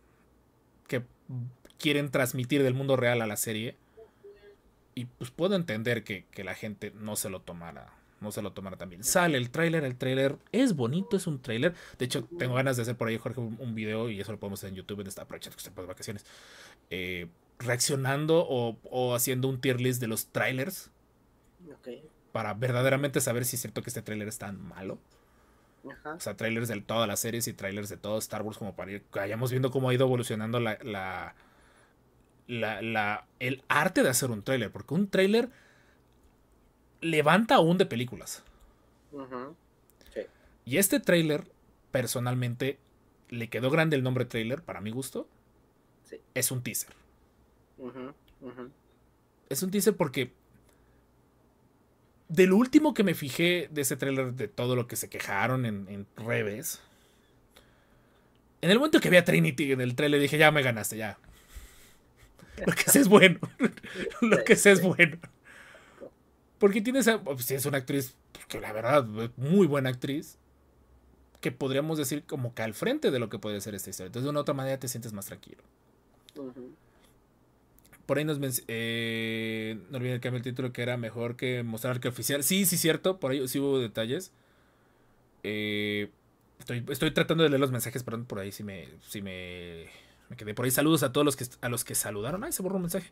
que quieren transmitir del mundo real a la serie. Y pues puedo entender que, la gente no se lo tomara. No se lo tomara también. Sale el tráiler, el tráiler es bonito, es un tráiler. De hecho, tengo ganas de hacer por ahí, Jorge, un, video y eso lo podemos hacer en YouTube en esta aprovechando que estamos de vacaciones. Eh, reaccionando o, haciendo un tier list de los trailers. Para verdaderamente saber si es cierto que este tráiler es tan malo. Ajá. O sea, trailers de todas las series y trailers de todo Star Wars, como para ir, vayamos viendo cómo ha ido evolucionando la, la, el arte de hacer un trailer porque un trailer levanta aún de películas. Y este trailer personalmente, le quedó grande el nombre trailer para mi gusto. Es un teaser. Es un teaser porque Del último que me fijé de ese trailer de todo lo que se quejaron en, en en el momento que vi a Trinity en el trailer dije, ya me ganaste, ya, lo que sé es bueno. Lo que sé es bueno. Porque tienes. Pues A, es una actriz que la verdad muy buena actriz. Que podríamos decir como que al frente de lo que puede ser esta historia. Entonces, de una otra manera te sientes más tranquilo. Por ahí nos eh, no olviden que el título que era mejor que mostrar que oficial. Sí, sí, cierto. Por ahí sí hubo detalles. Eh, estoy, tratando de leer los mensajes, perdón, por ahí si me, si me me quedé por ahí. Saludos a todos los que, a los que saludaron. Ay, se borró un mensaje.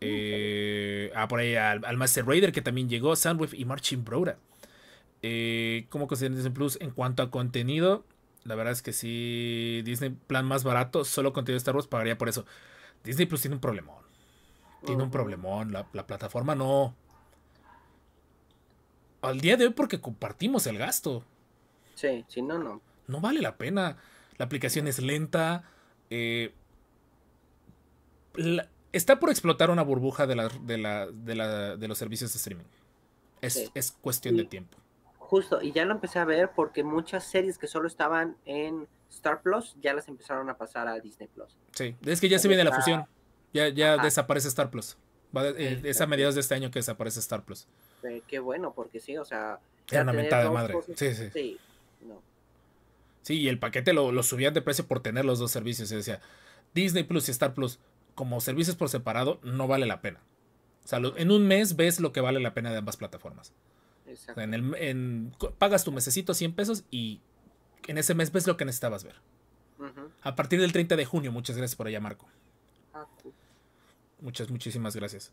Eh, ah, por ahí al, Master Raider que también llegó, Sandwich y Marching Broda. Eh, ¿Cómo consideran Disney Plus en cuanto a contenido? La verdad es que sí Disney Plan más barato, solo contenido de Star Wars, pagaría por eso. Disney Plus tiene un problemón. Tiene un problemón. La, la plataforma no. Al día de hoy, porque compartimos el gasto. Sí, si no, no. No vale la pena. La aplicación es lenta eh, está por explotar una burbuja de, de, de, los servicios de streaming. Es, cuestión de tiempo. Justo, y ya lo empecé a ver porque muchas series que solo estaban en Star Plus ya las empezaron a pasar a Disney Plus. Sí, es que ya se viene la fusión. Ya, ya desaparece Star Plus. Eh, es a mediados de este año que desaparece Star Plus. Eh, qué bueno, porque sí, o sea. Era una mentada de madre. sí, sí. sí no. Sí, y el paquete lo, subían de precio por tener los dos servicios. Y decía, Disney Plus y Star Plus, como servicios por separado, no vale la pena. O sea, en un mes ves lo que vale la pena de ambas plataformas. Exacto. pagas tu mesecito 100 pesos y en ese mes ves lo que necesitabas ver. A partir del 30 de junio, muchas gracias por allá, Marco. Ah, muchas, muchísimas gracias.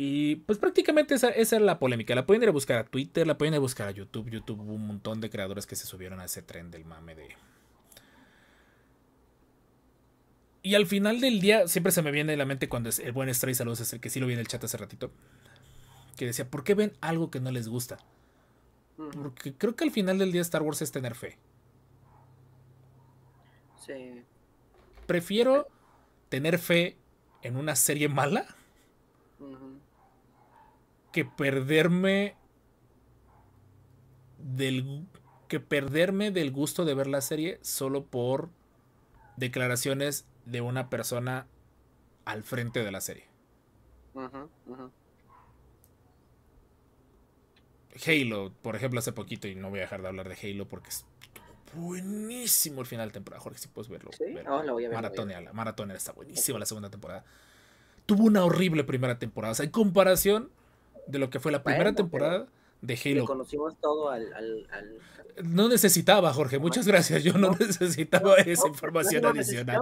Y pues prácticamente esa, esa era la polémica. La pueden ir a buscar a Twitter, la pueden ir a buscar a YouTube. YouTube hubo un montón de creadores que se subieron a ese tren del mame de... Y al final del día, siempre se me viene a la mente cuando es el buen Stray Saludos es el que sí lo vi en el chat hace ratito. Que decía, ¿por qué ven algo que no les gusta? Porque creo que al final del día Star Wars es tener fe. Prefiero tener fe en una serie mala que perderme del que perderme del gusto de ver la serie solo por declaraciones de una persona al frente de la serie. Halo, por ejemplo, hace poquito, y no voy a dejar de hablar de Halo porque es buenísimo el final de temporada. Jorge, si puedes verlo. ¿Sí? verlo. voy a ver, está buenísima la segunda temporada. Tuvo una horrible primera temporada. O sea, en comparación, de lo que fue la primera temporada de Halo. conocimos todo al, No necesitaba, Jorge, muchas gracias. Yo no, necesitaba esa información adicional.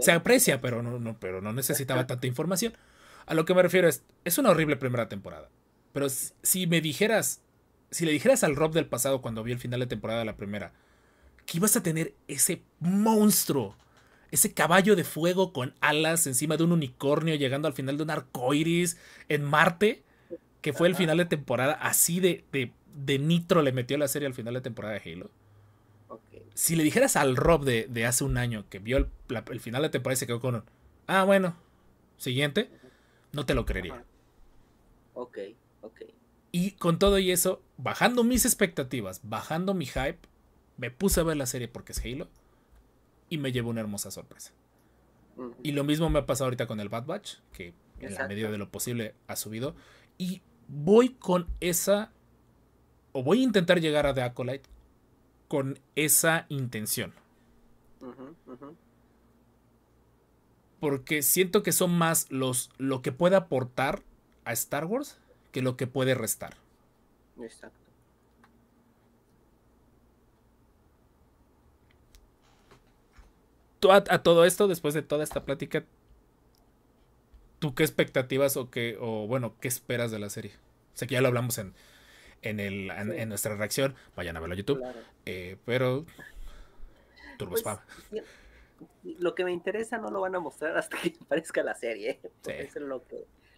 Se aprecia, pero no, no, pero no necesitaba tanta información. A lo que me refiero es, es una horrible primera temporada. Pero si, me dijeras, si le dijeras al Rob del pasado cuando vio el final de temporada de la primera, que ibas a tener ese monstruo, ese caballo de fuego con alas encima de un unicornio llegando al final de un arco iris en Marte, que fue el final de temporada, así de, de, nitro le metió la serie al final de temporada de Halo. Si le dijeras al Rob de, hace un año que vio el, final de temporada y se quedó con, ah, bueno, siguiente, no te lo creería. Ok, Y con todo y eso, bajando mis expectativas, bajando mi hype, me puse a ver la serie porque es Halo y me llevó una hermosa sorpresa. Y lo mismo me ha pasado ahorita con el Bad Batch, que en la medida de lo posible ha subido. Y voy con esa, o voy a intentar llegar a The Acolyte con esa intención. Porque siento que son más los, lo que puede aportar a Star Wars que lo que puede restar. Exacto. a todo esto, después de toda esta plática, ¿Tú qué expectativas o qué, o bueno, qué esperas de la serie? Sé que ya lo hablamos en, nuestra reacción, vayan a verlo a YouTube, eh, pero Turbo pues, Lo que me interesa no lo van a mostrar hasta que aparezca la serie, ¿eh? es lo,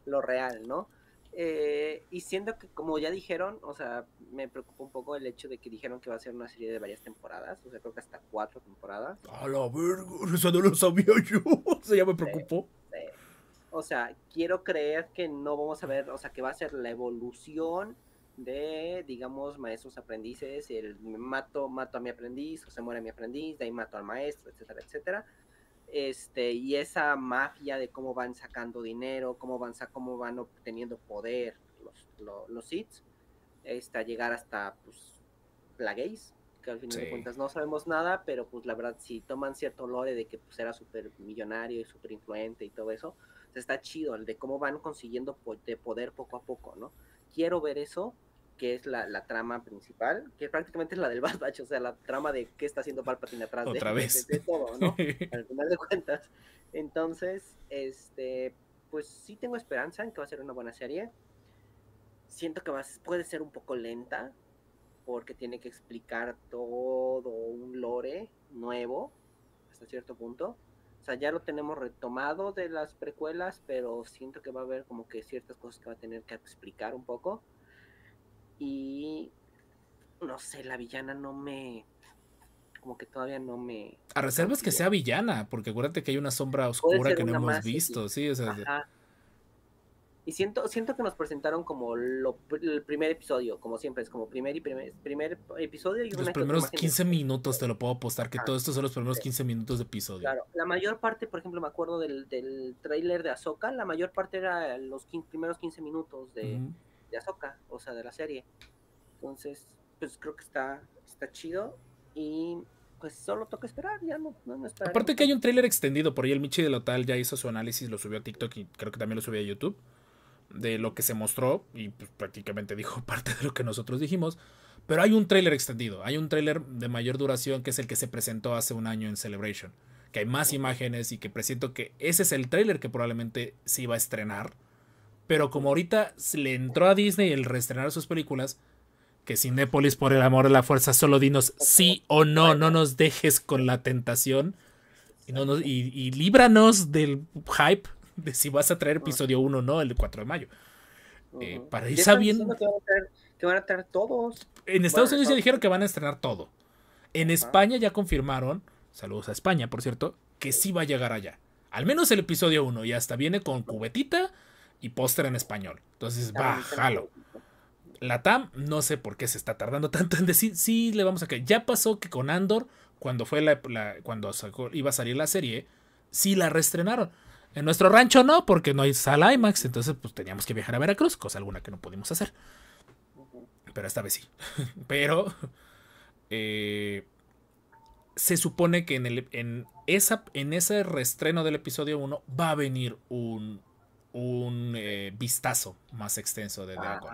lo real, ¿no? Eh, y siendo que, como ya dijeron, o sea, me preocupa un poco el hecho de que dijeron que va a ser una serie de varias temporadas, o sea, creo que hasta cuatro temporadas. A la verga, eso no lo sabía yo, o sea, ya me preocupó o sea, quiero creer que no vamos a ver, o sea, que va a ser la evolución de, digamos, maestros aprendices, el mato, mato a mi aprendiz, o se muere mi aprendiz, de ahí mato al maestro, etcétera, etcétera. Este, y esa mafia de cómo van sacando dinero, cómo van, cómo van obteniendo poder los, los, hits, hasta este, llegar hasta, pues, la que al final de cuentas no sabemos nada, pero pues la verdad, si toman cierto lore de que pues era súper millonario y súper influente y todo eso, este, está chido, el de cómo van consiguiendo de poder poco a poco, ¿no? Quiero ver eso, que es la, trama principal, que prácticamente es la del Bad Batch, o sea, la trama de qué está haciendo Palpatine atrás de, todo, ¿no? Al final de cuentas. Entonces, este, pues sí tengo esperanza en que va a ser una buena serie. Siento que puede ser un poco lenta, porque tiene que explicar todo un lore nuevo, hasta cierto punto o sea, ya lo tenemos retomado de las precuelas, pero siento que va a haber como que ciertas cosas que va a tener que explicar un poco. Y no sé, la villana no me. Como que todavía no me. A reservas que sea villana, porque acuérdate que hay una sombra oscura que no hemos visto, sí, o sea. Y siento, siento que nos presentaron como el primer episodio, como siempre, es como primer y primer, primer episodio. los primeros 15 minutos, te lo puedo apostar, que todo esto son los primeros 15 minutos de episodio. Claro, la mayor parte, por ejemplo, me acuerdo del, del tráiler de Ahsoka, la mayor parte era los primeros 15 minutos de, Ahsoka, o sea, de la serie. Entonces, pues creo que está, está chido y pues solo toca esperar, ya no, no, no Aparte que hay un trailer extendido, por ahí el Michi de Lotal ya hizo su análisis, lo subió a TikTok y creo que también lo subió a YouTube de lo que se mostró y pues, prácticamente dijo parte de lo que nosotros dijimos. Pero hay un tráiler extendido, hay un tráiler de mayor duración que es el que se presentó hace un año en Celebration, que hay más imágenes y que presiento que ese es el tráiler que probablemente se iba a estrenar. Pero como ahorita le entró a Disney el reestrenar sus películas, que Népolis por el amor de la fuerza, solo dinos sí o no, no nos dejes con la tentación y, no nos, y líbranos del hype de si vas a traer episodio 1 o no el 4 de mayo. Eh, para ir sabiendo. Que van, a traer, todos. En Estados Unidos ya dijeron que van a estrenar todo. En España ya confirmaron, saludos a España, por cierto, que sí va a llegar allá. Al menos el episodio 1 y hasta viene con cubetita y póster en español. Entonces, bájalo La TAM, no sé por qué se está tardando tanto en decir, sí, le vamos a caer. Ya pasó que con Andor, cuando fue la, cuando iba a salir la serie, sí la reestrenaron. En nuestro rancho no, porque no hay sala IMAX, entonces pues teníamos que viajar a Veracruz, cosa alguna que no pudimos hacer. Pero esta vez sí. Pero eh, se supone que en, el, en, esa, en ese restreno del episodio 1 va a venir un, un eh, vistazo más extenso de Dragon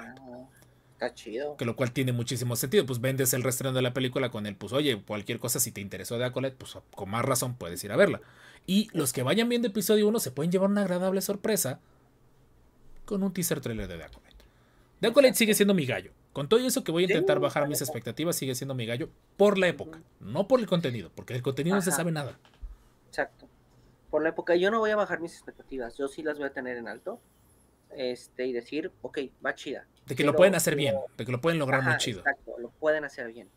ah, Que lo cual tiene muchísimo sentido. Pues vendes el restreno de la película con el, pues oye, cualquier cosa, si te interesó de pues con más razón puedes ir a verla. Y los que vayan viendo episodio 1 se pueden llevar una agradable sorpresa con un teaser trailer de Dacolet. Dacolet sigue siendo mi gallo. Con todo eso que voy a intentar bajar mis expectativas, sigue siendo mi gallo por la época, no por el contenido, porque del contenido no se sabe nada. Exacto. Por la época, yo no voy a bajar mis expectativas, yo sí las voy a tener en alto este, y decir, ok, va chida. De que lo pueden hacer bien, de que lo pueden lograr muy chido. Exacto, lo pueden hacer bien.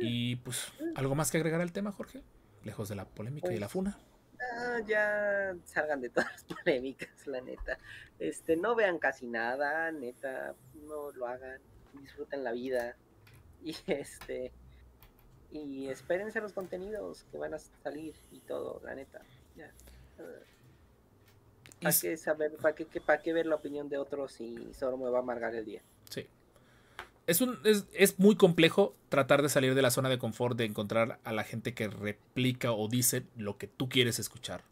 Y pues, ¿algo más que agregar al tema, Jorge? Lejos de la polémica y la pues, funa. Ah, ya salgan de todas las polémicas, la neta. Este, no vean casi nada, neta, no lo hagan, disfruten la vida. Y este y espérense los contenidos que van a salir y todo, la neta. Ya. Ah. que saber, para qué, para qué ver la opinión de otros Y solo me va a amargar el día? Sí es, muy complejo tratar de salir de la zona de confort, de encontrar a la gente que replica o dice lo que tú quieres escuchar.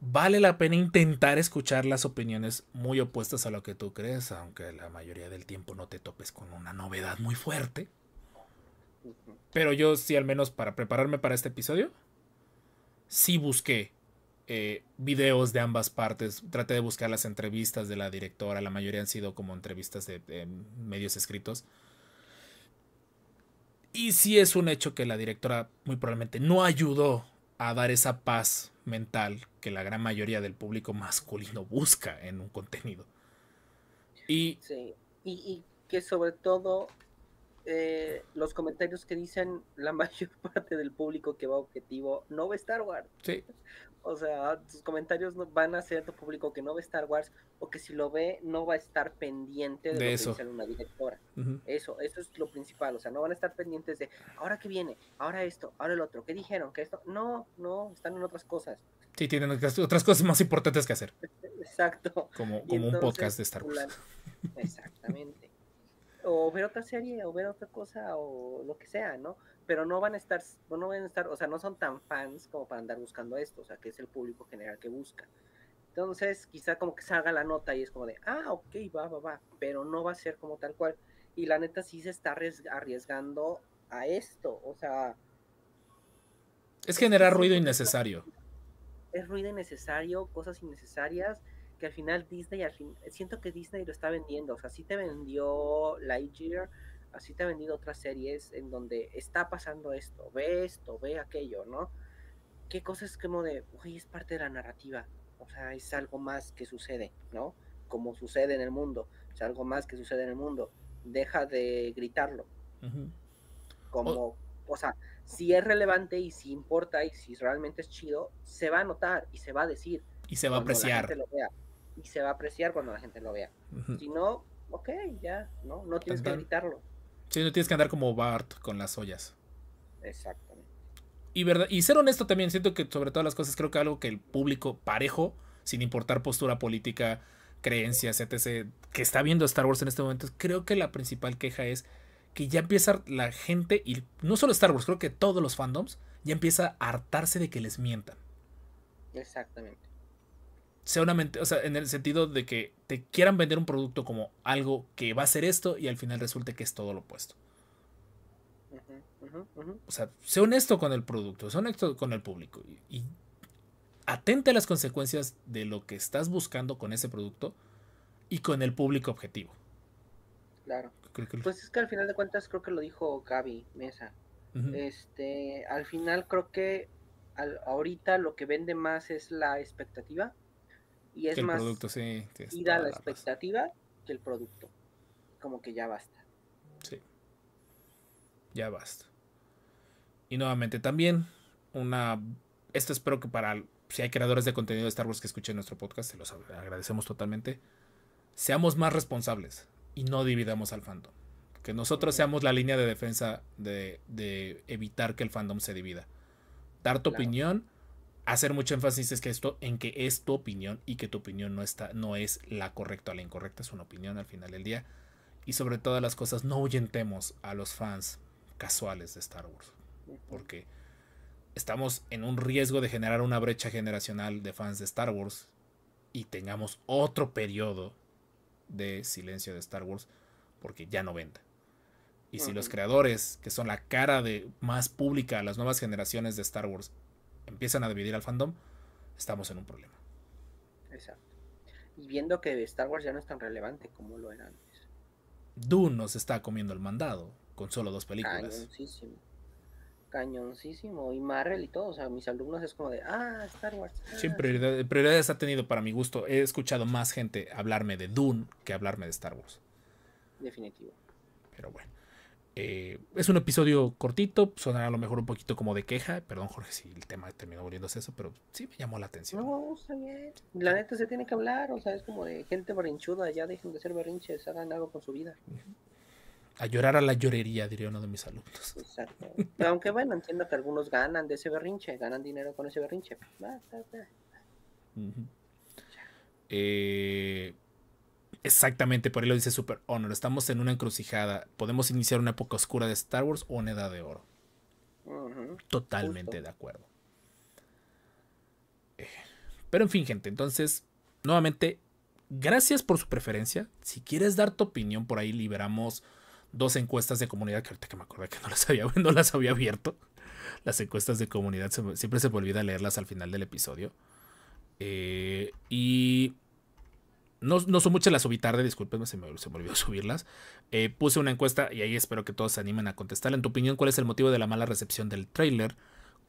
Vale la pena intentar escuchar las opiniones muy opuestas a lo que tú crees, aunque la mayoría del tiempo no te topes con una novedad muy fuerte. Pero yo sí, al menos para prepararme para este episodio, sí busqué eh, videos de ambas partes. Traté de buscar las entrevistas de la directora. La mayoría han sido como entrevistas de, medios escritos. Y sí es un hecho que la directora muy probablemente no ayudó a dar esa paz mental que la gran mayoría del público masculino busca en un contenido. Y, sí, y, que sobre todo eh, los comentarios que dicen la mayor parte del público que va objetivo no ve Star Wars. Sí. O sea, tus comentarios no van a ser tu público que no ve Star Wars o que si lo ve no va a estar pendiente de, lo eso. que dice una directora. Eso, eso es lo principal. O sea, no van a estar pendientes de ahora que viene, ahora esto, ahora el otro. ¿Qué dijeron? que esto? No, no, están en otras cosas. Sí, tienen otras cosas más importantes que hacer. Exacto. Como, un podcast de Star Wars. Exactamente. o ver otra serie, o ver otra cosa, o lo que sea, ¿no? pero no van a estar, no van a estar, o sea, no son tan fans como para andar buscando esto, o sea, que es el público general que busca. Entonces, quizá como que salga la nota y es como de, ah, ok, va, va, va, pero no va a ser como tal cual. Y la neta sí se está arriesgando a esto, o sea... Es generar ruido innecesario. Es ruido innecesario, cosas innecesarias, que al final Disney, al fin, siento que Disney lo está vendiendo, o sea, sí te vendió Lightyear, así te ha vendido otras series en donde está pasando esto, ve esto, ve aquello, ¿no? Qué cosas como de, uy, es parte de la narrativa, o sea, es algo más que sucede, ¿no? Como sucede en el mundo, es algo más que sucede en el mundo, deja de gritarlo. Como, o sea, si es relevante y si importa y si realmente es chido, se va a notar y se va a decir. Y se va a apreciar. Lo Y se va a apreciar cuando la gente lo vea. Si no, ok, ya, ¿no? No tienes que gritarlo. Sí, no tienes que andar como Bart con las ollas. Exactamente. Y, y ser honesto también, siento que sobre todas las cosas creo que algo que el público parejo, sin importar postura política, creencias, etc., que está viendo Star Wars en este momento, creo que la principal queja es que ya empieza la gente, y no solo Star Wars, creo que todos los fandoms, ya empieza a hartarse de que les mientan. Exactamente sea en el sentido de que te quieran vender un producto como algo que va a ser esto y al final resulte que es todo lo opuesto. O sea, sé honesto con el producto, sé honesto con el público y, atente a las consecuencias de lo que estás buscando con ese producto y con el público objetivo. Claro. Pues es que al final de cuentas creo que lo dijo Gaby Mesa. Este, al final creo que ahorita lo que vende más es la expectativa y que el producto, sí, y da la, pues. expectativa que el producto. Como que ya basta. Sí. Ya basta. Y nuevamente también una... Esto espero que para... Si hay creadores de contenido de Star Wars que escuchen nuestro podcast, se los agradecemos totalmente. Seamos más responsables y no dividamos al fandom. Que nosotros seamos la línea de defensa de, evitar que el fandom se divida. Dar tu opinión hacer mucho énfasis es que esto, en que es tu opinión y que tu opinión no, está, no es la correcta o la incorrecta, es una opinión al final del día. Y sobre todas las cosas, no oyentemos a los fans casuales de Star Wars. Porque estamos en un riesgo de generar una brecha generacional de fans de Star Wars y tengamos otro periodo de silencio de Star Wars porque ya no venta. Y si los creadores, que son la cara de más pública a las nuevas generaciones de Star Wars, empiezan a dividir al fandom, estamos en un problema. Exacto. Y viendo que Star Wars ya no es tan relevante como lo era antes. Dune nos está comiendo el mandado con solo dos películas. Cañoncísimo. Cañoncísimo. Y Marvel y todo. O sea, mis alumnos es como de, ah, Star Wars. Ah". Sí, prioridades ha tenido para mi gusto. He escuchado más gente hablarme de Dune que hablarme de Star Wars. Definitivo. Pero bueno. Eh, es un episodio cortito, sonará a lo mejor un poquito como de queja. Perdón, Jorge, si el tema terminó volviéndose eso, pero sí me llamó la atención. No, La neta se tiene que hablar, o sea, es como de gente berrinchuda, ya dejen de ser berrinches, hagan algo con su vida. A llorar a la llorería, diría uno de mis alumnos. Exacto. Aunque bueno, entiendo que algunos ganan de ese berrinche, ganan dinero con ese berrinche. Exactamente, por ahí lo dice Super Honor. Estamos en una encrucijada. Podemos iniciar una época oscura de Star Wars o una edad de oro. Totalmente de acuerdo. Eh, pero en fin, gente, entonces, nuevamente, gracias por su preferencia. Si quieres dar tu opinión, por ahí liberamos dos encuestas de comunidad que ahorita que me acordé que no las había, no las había abierto. Las encuestas de comunidad siempre se me olvida leerlas al final del episodio. Eh, y no, son muchas las subí tarde, discúlpenme, se me, se me olvidó subirlas. Eh, puse una encuesta y ahí espero que todos se animen a contestarla. En tu opinión, ¿cuál es el motivo de la mala recepción del tráiler?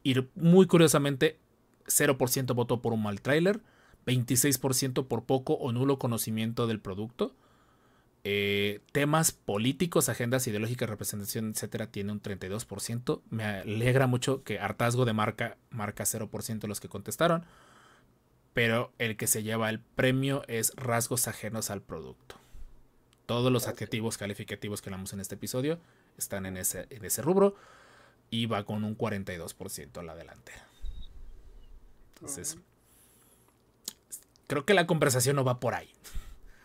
Y muy curiosamente, 0% votó por un mal tráiler, 26% por poco o nulo conocimiento del producto. Eh, temas políticos, agendas ideológicas, representación, etcétera, tiene un 32%. Me alegra mucho que hartazgo de marca marca 0% los que contestaron pero el que se lleva el premio es rasgos ajenos al producto. Todos los adjetivos calificativos que hablamos en este episodio están en ese, en ese rubro y va con un 42% a la Entonces, creo que la conversación no va por ahí.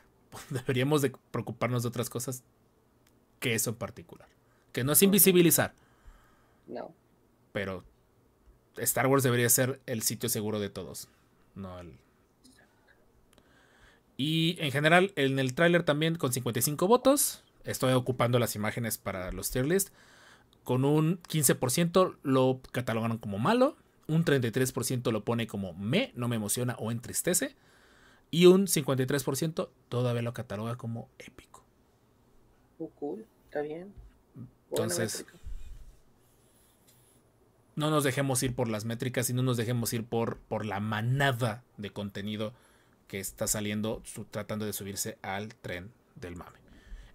Deberíamos de preocuparnos de otras cosas que eso en particular. Que no es invisibilizar. No. Pero Star Wars debería ser el sitio seguro de todos. No, Y en general, en el tráiler también con 55 votos. Estoy ocupando las imágenes para los tier list. Con un 15% lo catalogaron como malo. Un 33% lo pone como me, no me emociona o entristece. Y un 53% todavía lo cataloga como épico. Oh, cool, está bien. Entonces, no nos dejemos ir por las métricas y no nos dejemos ir por, por la manada de contenido que está saliendo su, tratando de subirse al tren del mame.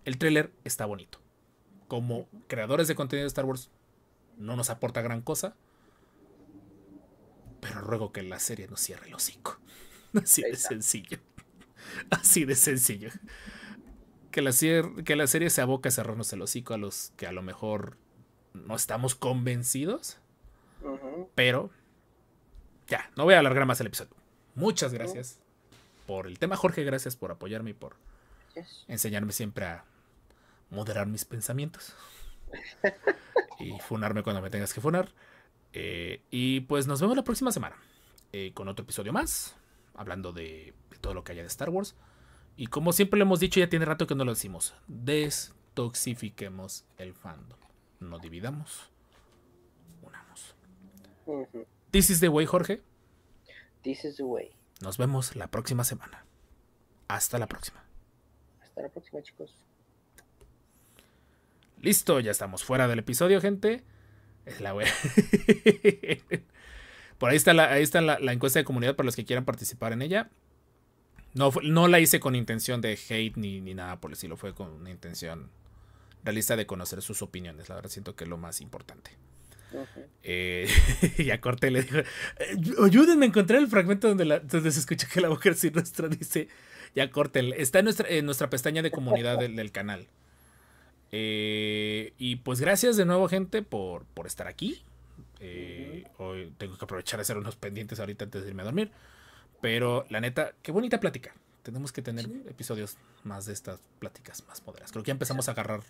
El tráiler está bonito. Como creadores de contenido de Star Wars no nos aporta gran cosa, pero ruego que la serie nos cierre el hocico. Así de sencillo. Así de sencillo. Que la, que la serie se aboca a cerrarnos el hocico a los que a lo mejor no estamos convencidos pero ya, no voy a alargar más el episodio. Muchas gracias por el tema, Jorge. Gracias por apoyarme y por enseñarme siempre a moderar mis pensamientos. y funarme cuando me tengas que funar. Eh, y pues nos vemos la próxima semana eh, con otro episodio más, hablando de, todo lo que haya de Star Wars. Y como siempre lo hemos dicho, ya tiene rato que no lo decimos, destoxifiquemos el fandom. No dividamos. This is the way, Jorge. This is the way. Nos vemos la próxima semana. Hasta la próxima. Hasta la próxima, chicos. Listo, ya estamos fuera del episodio, gente. Es la Por ahí está, la, está la, encuesta de comunidad para los que quieran participar en ella. No, no la hice con intención de hate ni, ni nada por el estilo, fue con una intención realista de conocer sus opiniones. La verdad siento que es lo más importante. Eh, y a Corte le dijo, eh, ayúdenme a encontrar el fragmento donde, la, se escucha que la mujer nuestra dice, ya Corte, está en nuestra, nuestra pestaña de comunidad del, canal. Eh, y pues gracias de nuevo gente por, por estar aquí. hoy tengo que aprovechar de hacer unos pendientes ahorita antes de irme a dormir. Pero la neta, qué bonita plática. Tenemos que tener episodios más de estas pláticas más poderosas, Creo que ya empezamos a agarrar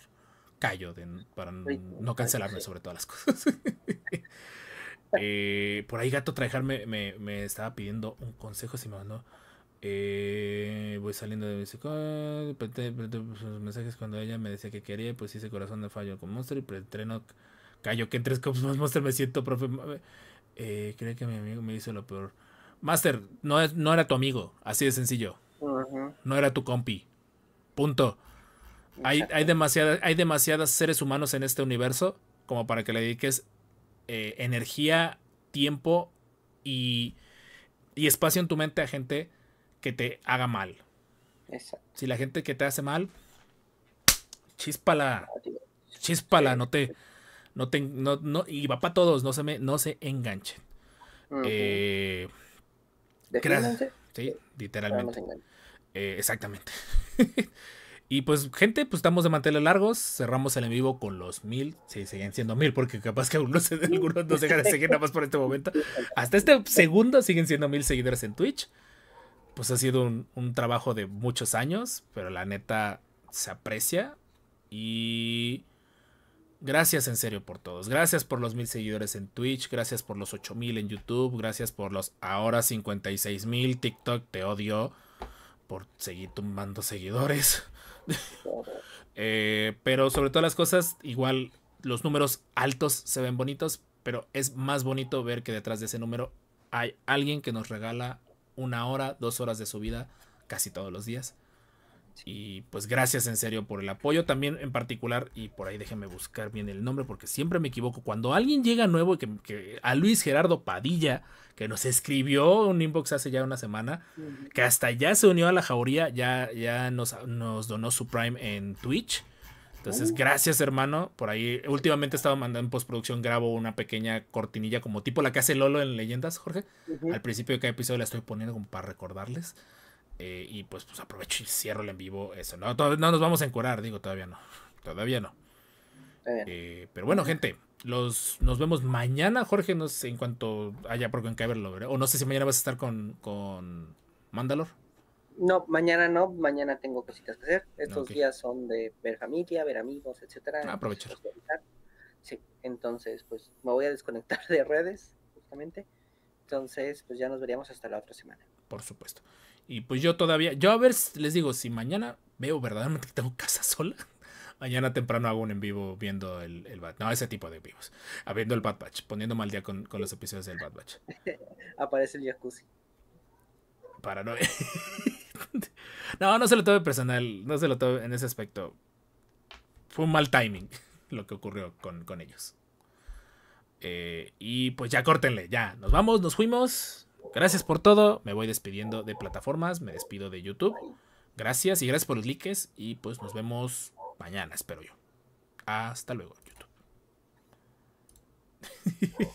callo para no cancelarme sobre todas las cosas. Eh, por ahí Gato Trajar me, estaba pidiendo un consejo, si me mandó. Eh, voy saliendo de mi pues, los mensajes cuando ella me decía que quería, pues hice corazón de fallo con Monster y entreno callo que en tres copos Monster me siento, profe. Eh, creo que mi amigo me hizo lo peor. Master, no, no era tu amigo, así de sencillo. No era tu compi. Punto. Hay, hay, hay demasiados seres humanos en este universo como para que le dediques eh, energía, tiempo y, espacio en tu mente a gente que te haga mal. Si la gente que te hace mal, chispala. Ah, chispala, no te. No te no, no, y va para todos, no se, me, no se enganchen. Eh, sí, literalmente. Eh, exactamente. Y pues, gente, pues estamos de manteles largos. Cerramos el en vivo con los mil. Sí, siguen siendo mil, porque capaz que algunos, no se dejan de seguir nada más por este momento. Hasta este segundo siguen siendo mil seguidores en Twitch. Pues ha sido un, trabajo de muchos años, pero la neta se aprecia. Y gracias en serio por todos. Gracias por los mil seguidores en Twitch. Gracias por los ocho mil en YouTube. Gracias por los ahora 56 mil. TikTok, te odio por seguir tumbando seguidores. Eh, pero sobre todas las cosas, igual los números altos se ven bonitos, pero es más bonito ver que detrás de ese número hay alguien que nos regala una hora, dos horas de su vida casi todos los días y pues gracias en serio por el apoyo también en particular. Y por ahí déjeme buscar bien el nombre porque siempre me equivoco. Cuando alguien llega nuevo, que, a Luis Gerardo Padilla, que nos escribió un inbox hace ya una semana, que hasta ya se unió a la jauría, ya, ya nos, donó su Prime en Twitch. Entonces, uh. gracias, hermano. Por ahí, últimamente he estado mandando en postproducción, grabo una pequeña cortinilla como tipo la que hace Lolo en Leyendas, Jorge. Al principio de cada episodio la estoy poniendo como para recordarles. Eh, y pues, pues aprovecho y cierro en vivo. Eso, no, nos vamos a encurar, digo, todavía no. Todavía no. Eh, pero bueno, gente, los, nos vemos mañana, Jorge, no sé en cuanto haya por qué verlo, O no sé si mañana vas a estar con, con Mandalor. No, mañana no, mañana tengo cositas que hacer. Estos días son de ver familia, ver amigos, etcétera. Ah, aprovechar. Pues, sí, entonces pues me voy a desconectar de redes, justamente. Entonces, pues ya nos veríamos hasta la otra semana. Por supuesto. Y pues yo todavía, yo a ver, les digo, si mañana veo verdaderamente que tengo casa sola, mañana temprano hago un en vivo viendo el, el No, ese tipo de vivos. Viendo el Bad Batch, poniendo mal día con, los episodios del Bad Batch. Aparece el jacuzzi. Para no. no, no se lo tome personal, no se lo tome en ese aspecto. Fue un mal timing lo que ocurrió con, ellos. Eh, y pues ya córtenle, ya. Nos vamos, nos fuimos. Gracias por todo. Me voy despidiendo de plataformas. Me despido de YouTube. Gracias y gracias por los likes. Y pues nos vemos mañana, espero yo. Hasta luego, YouTube.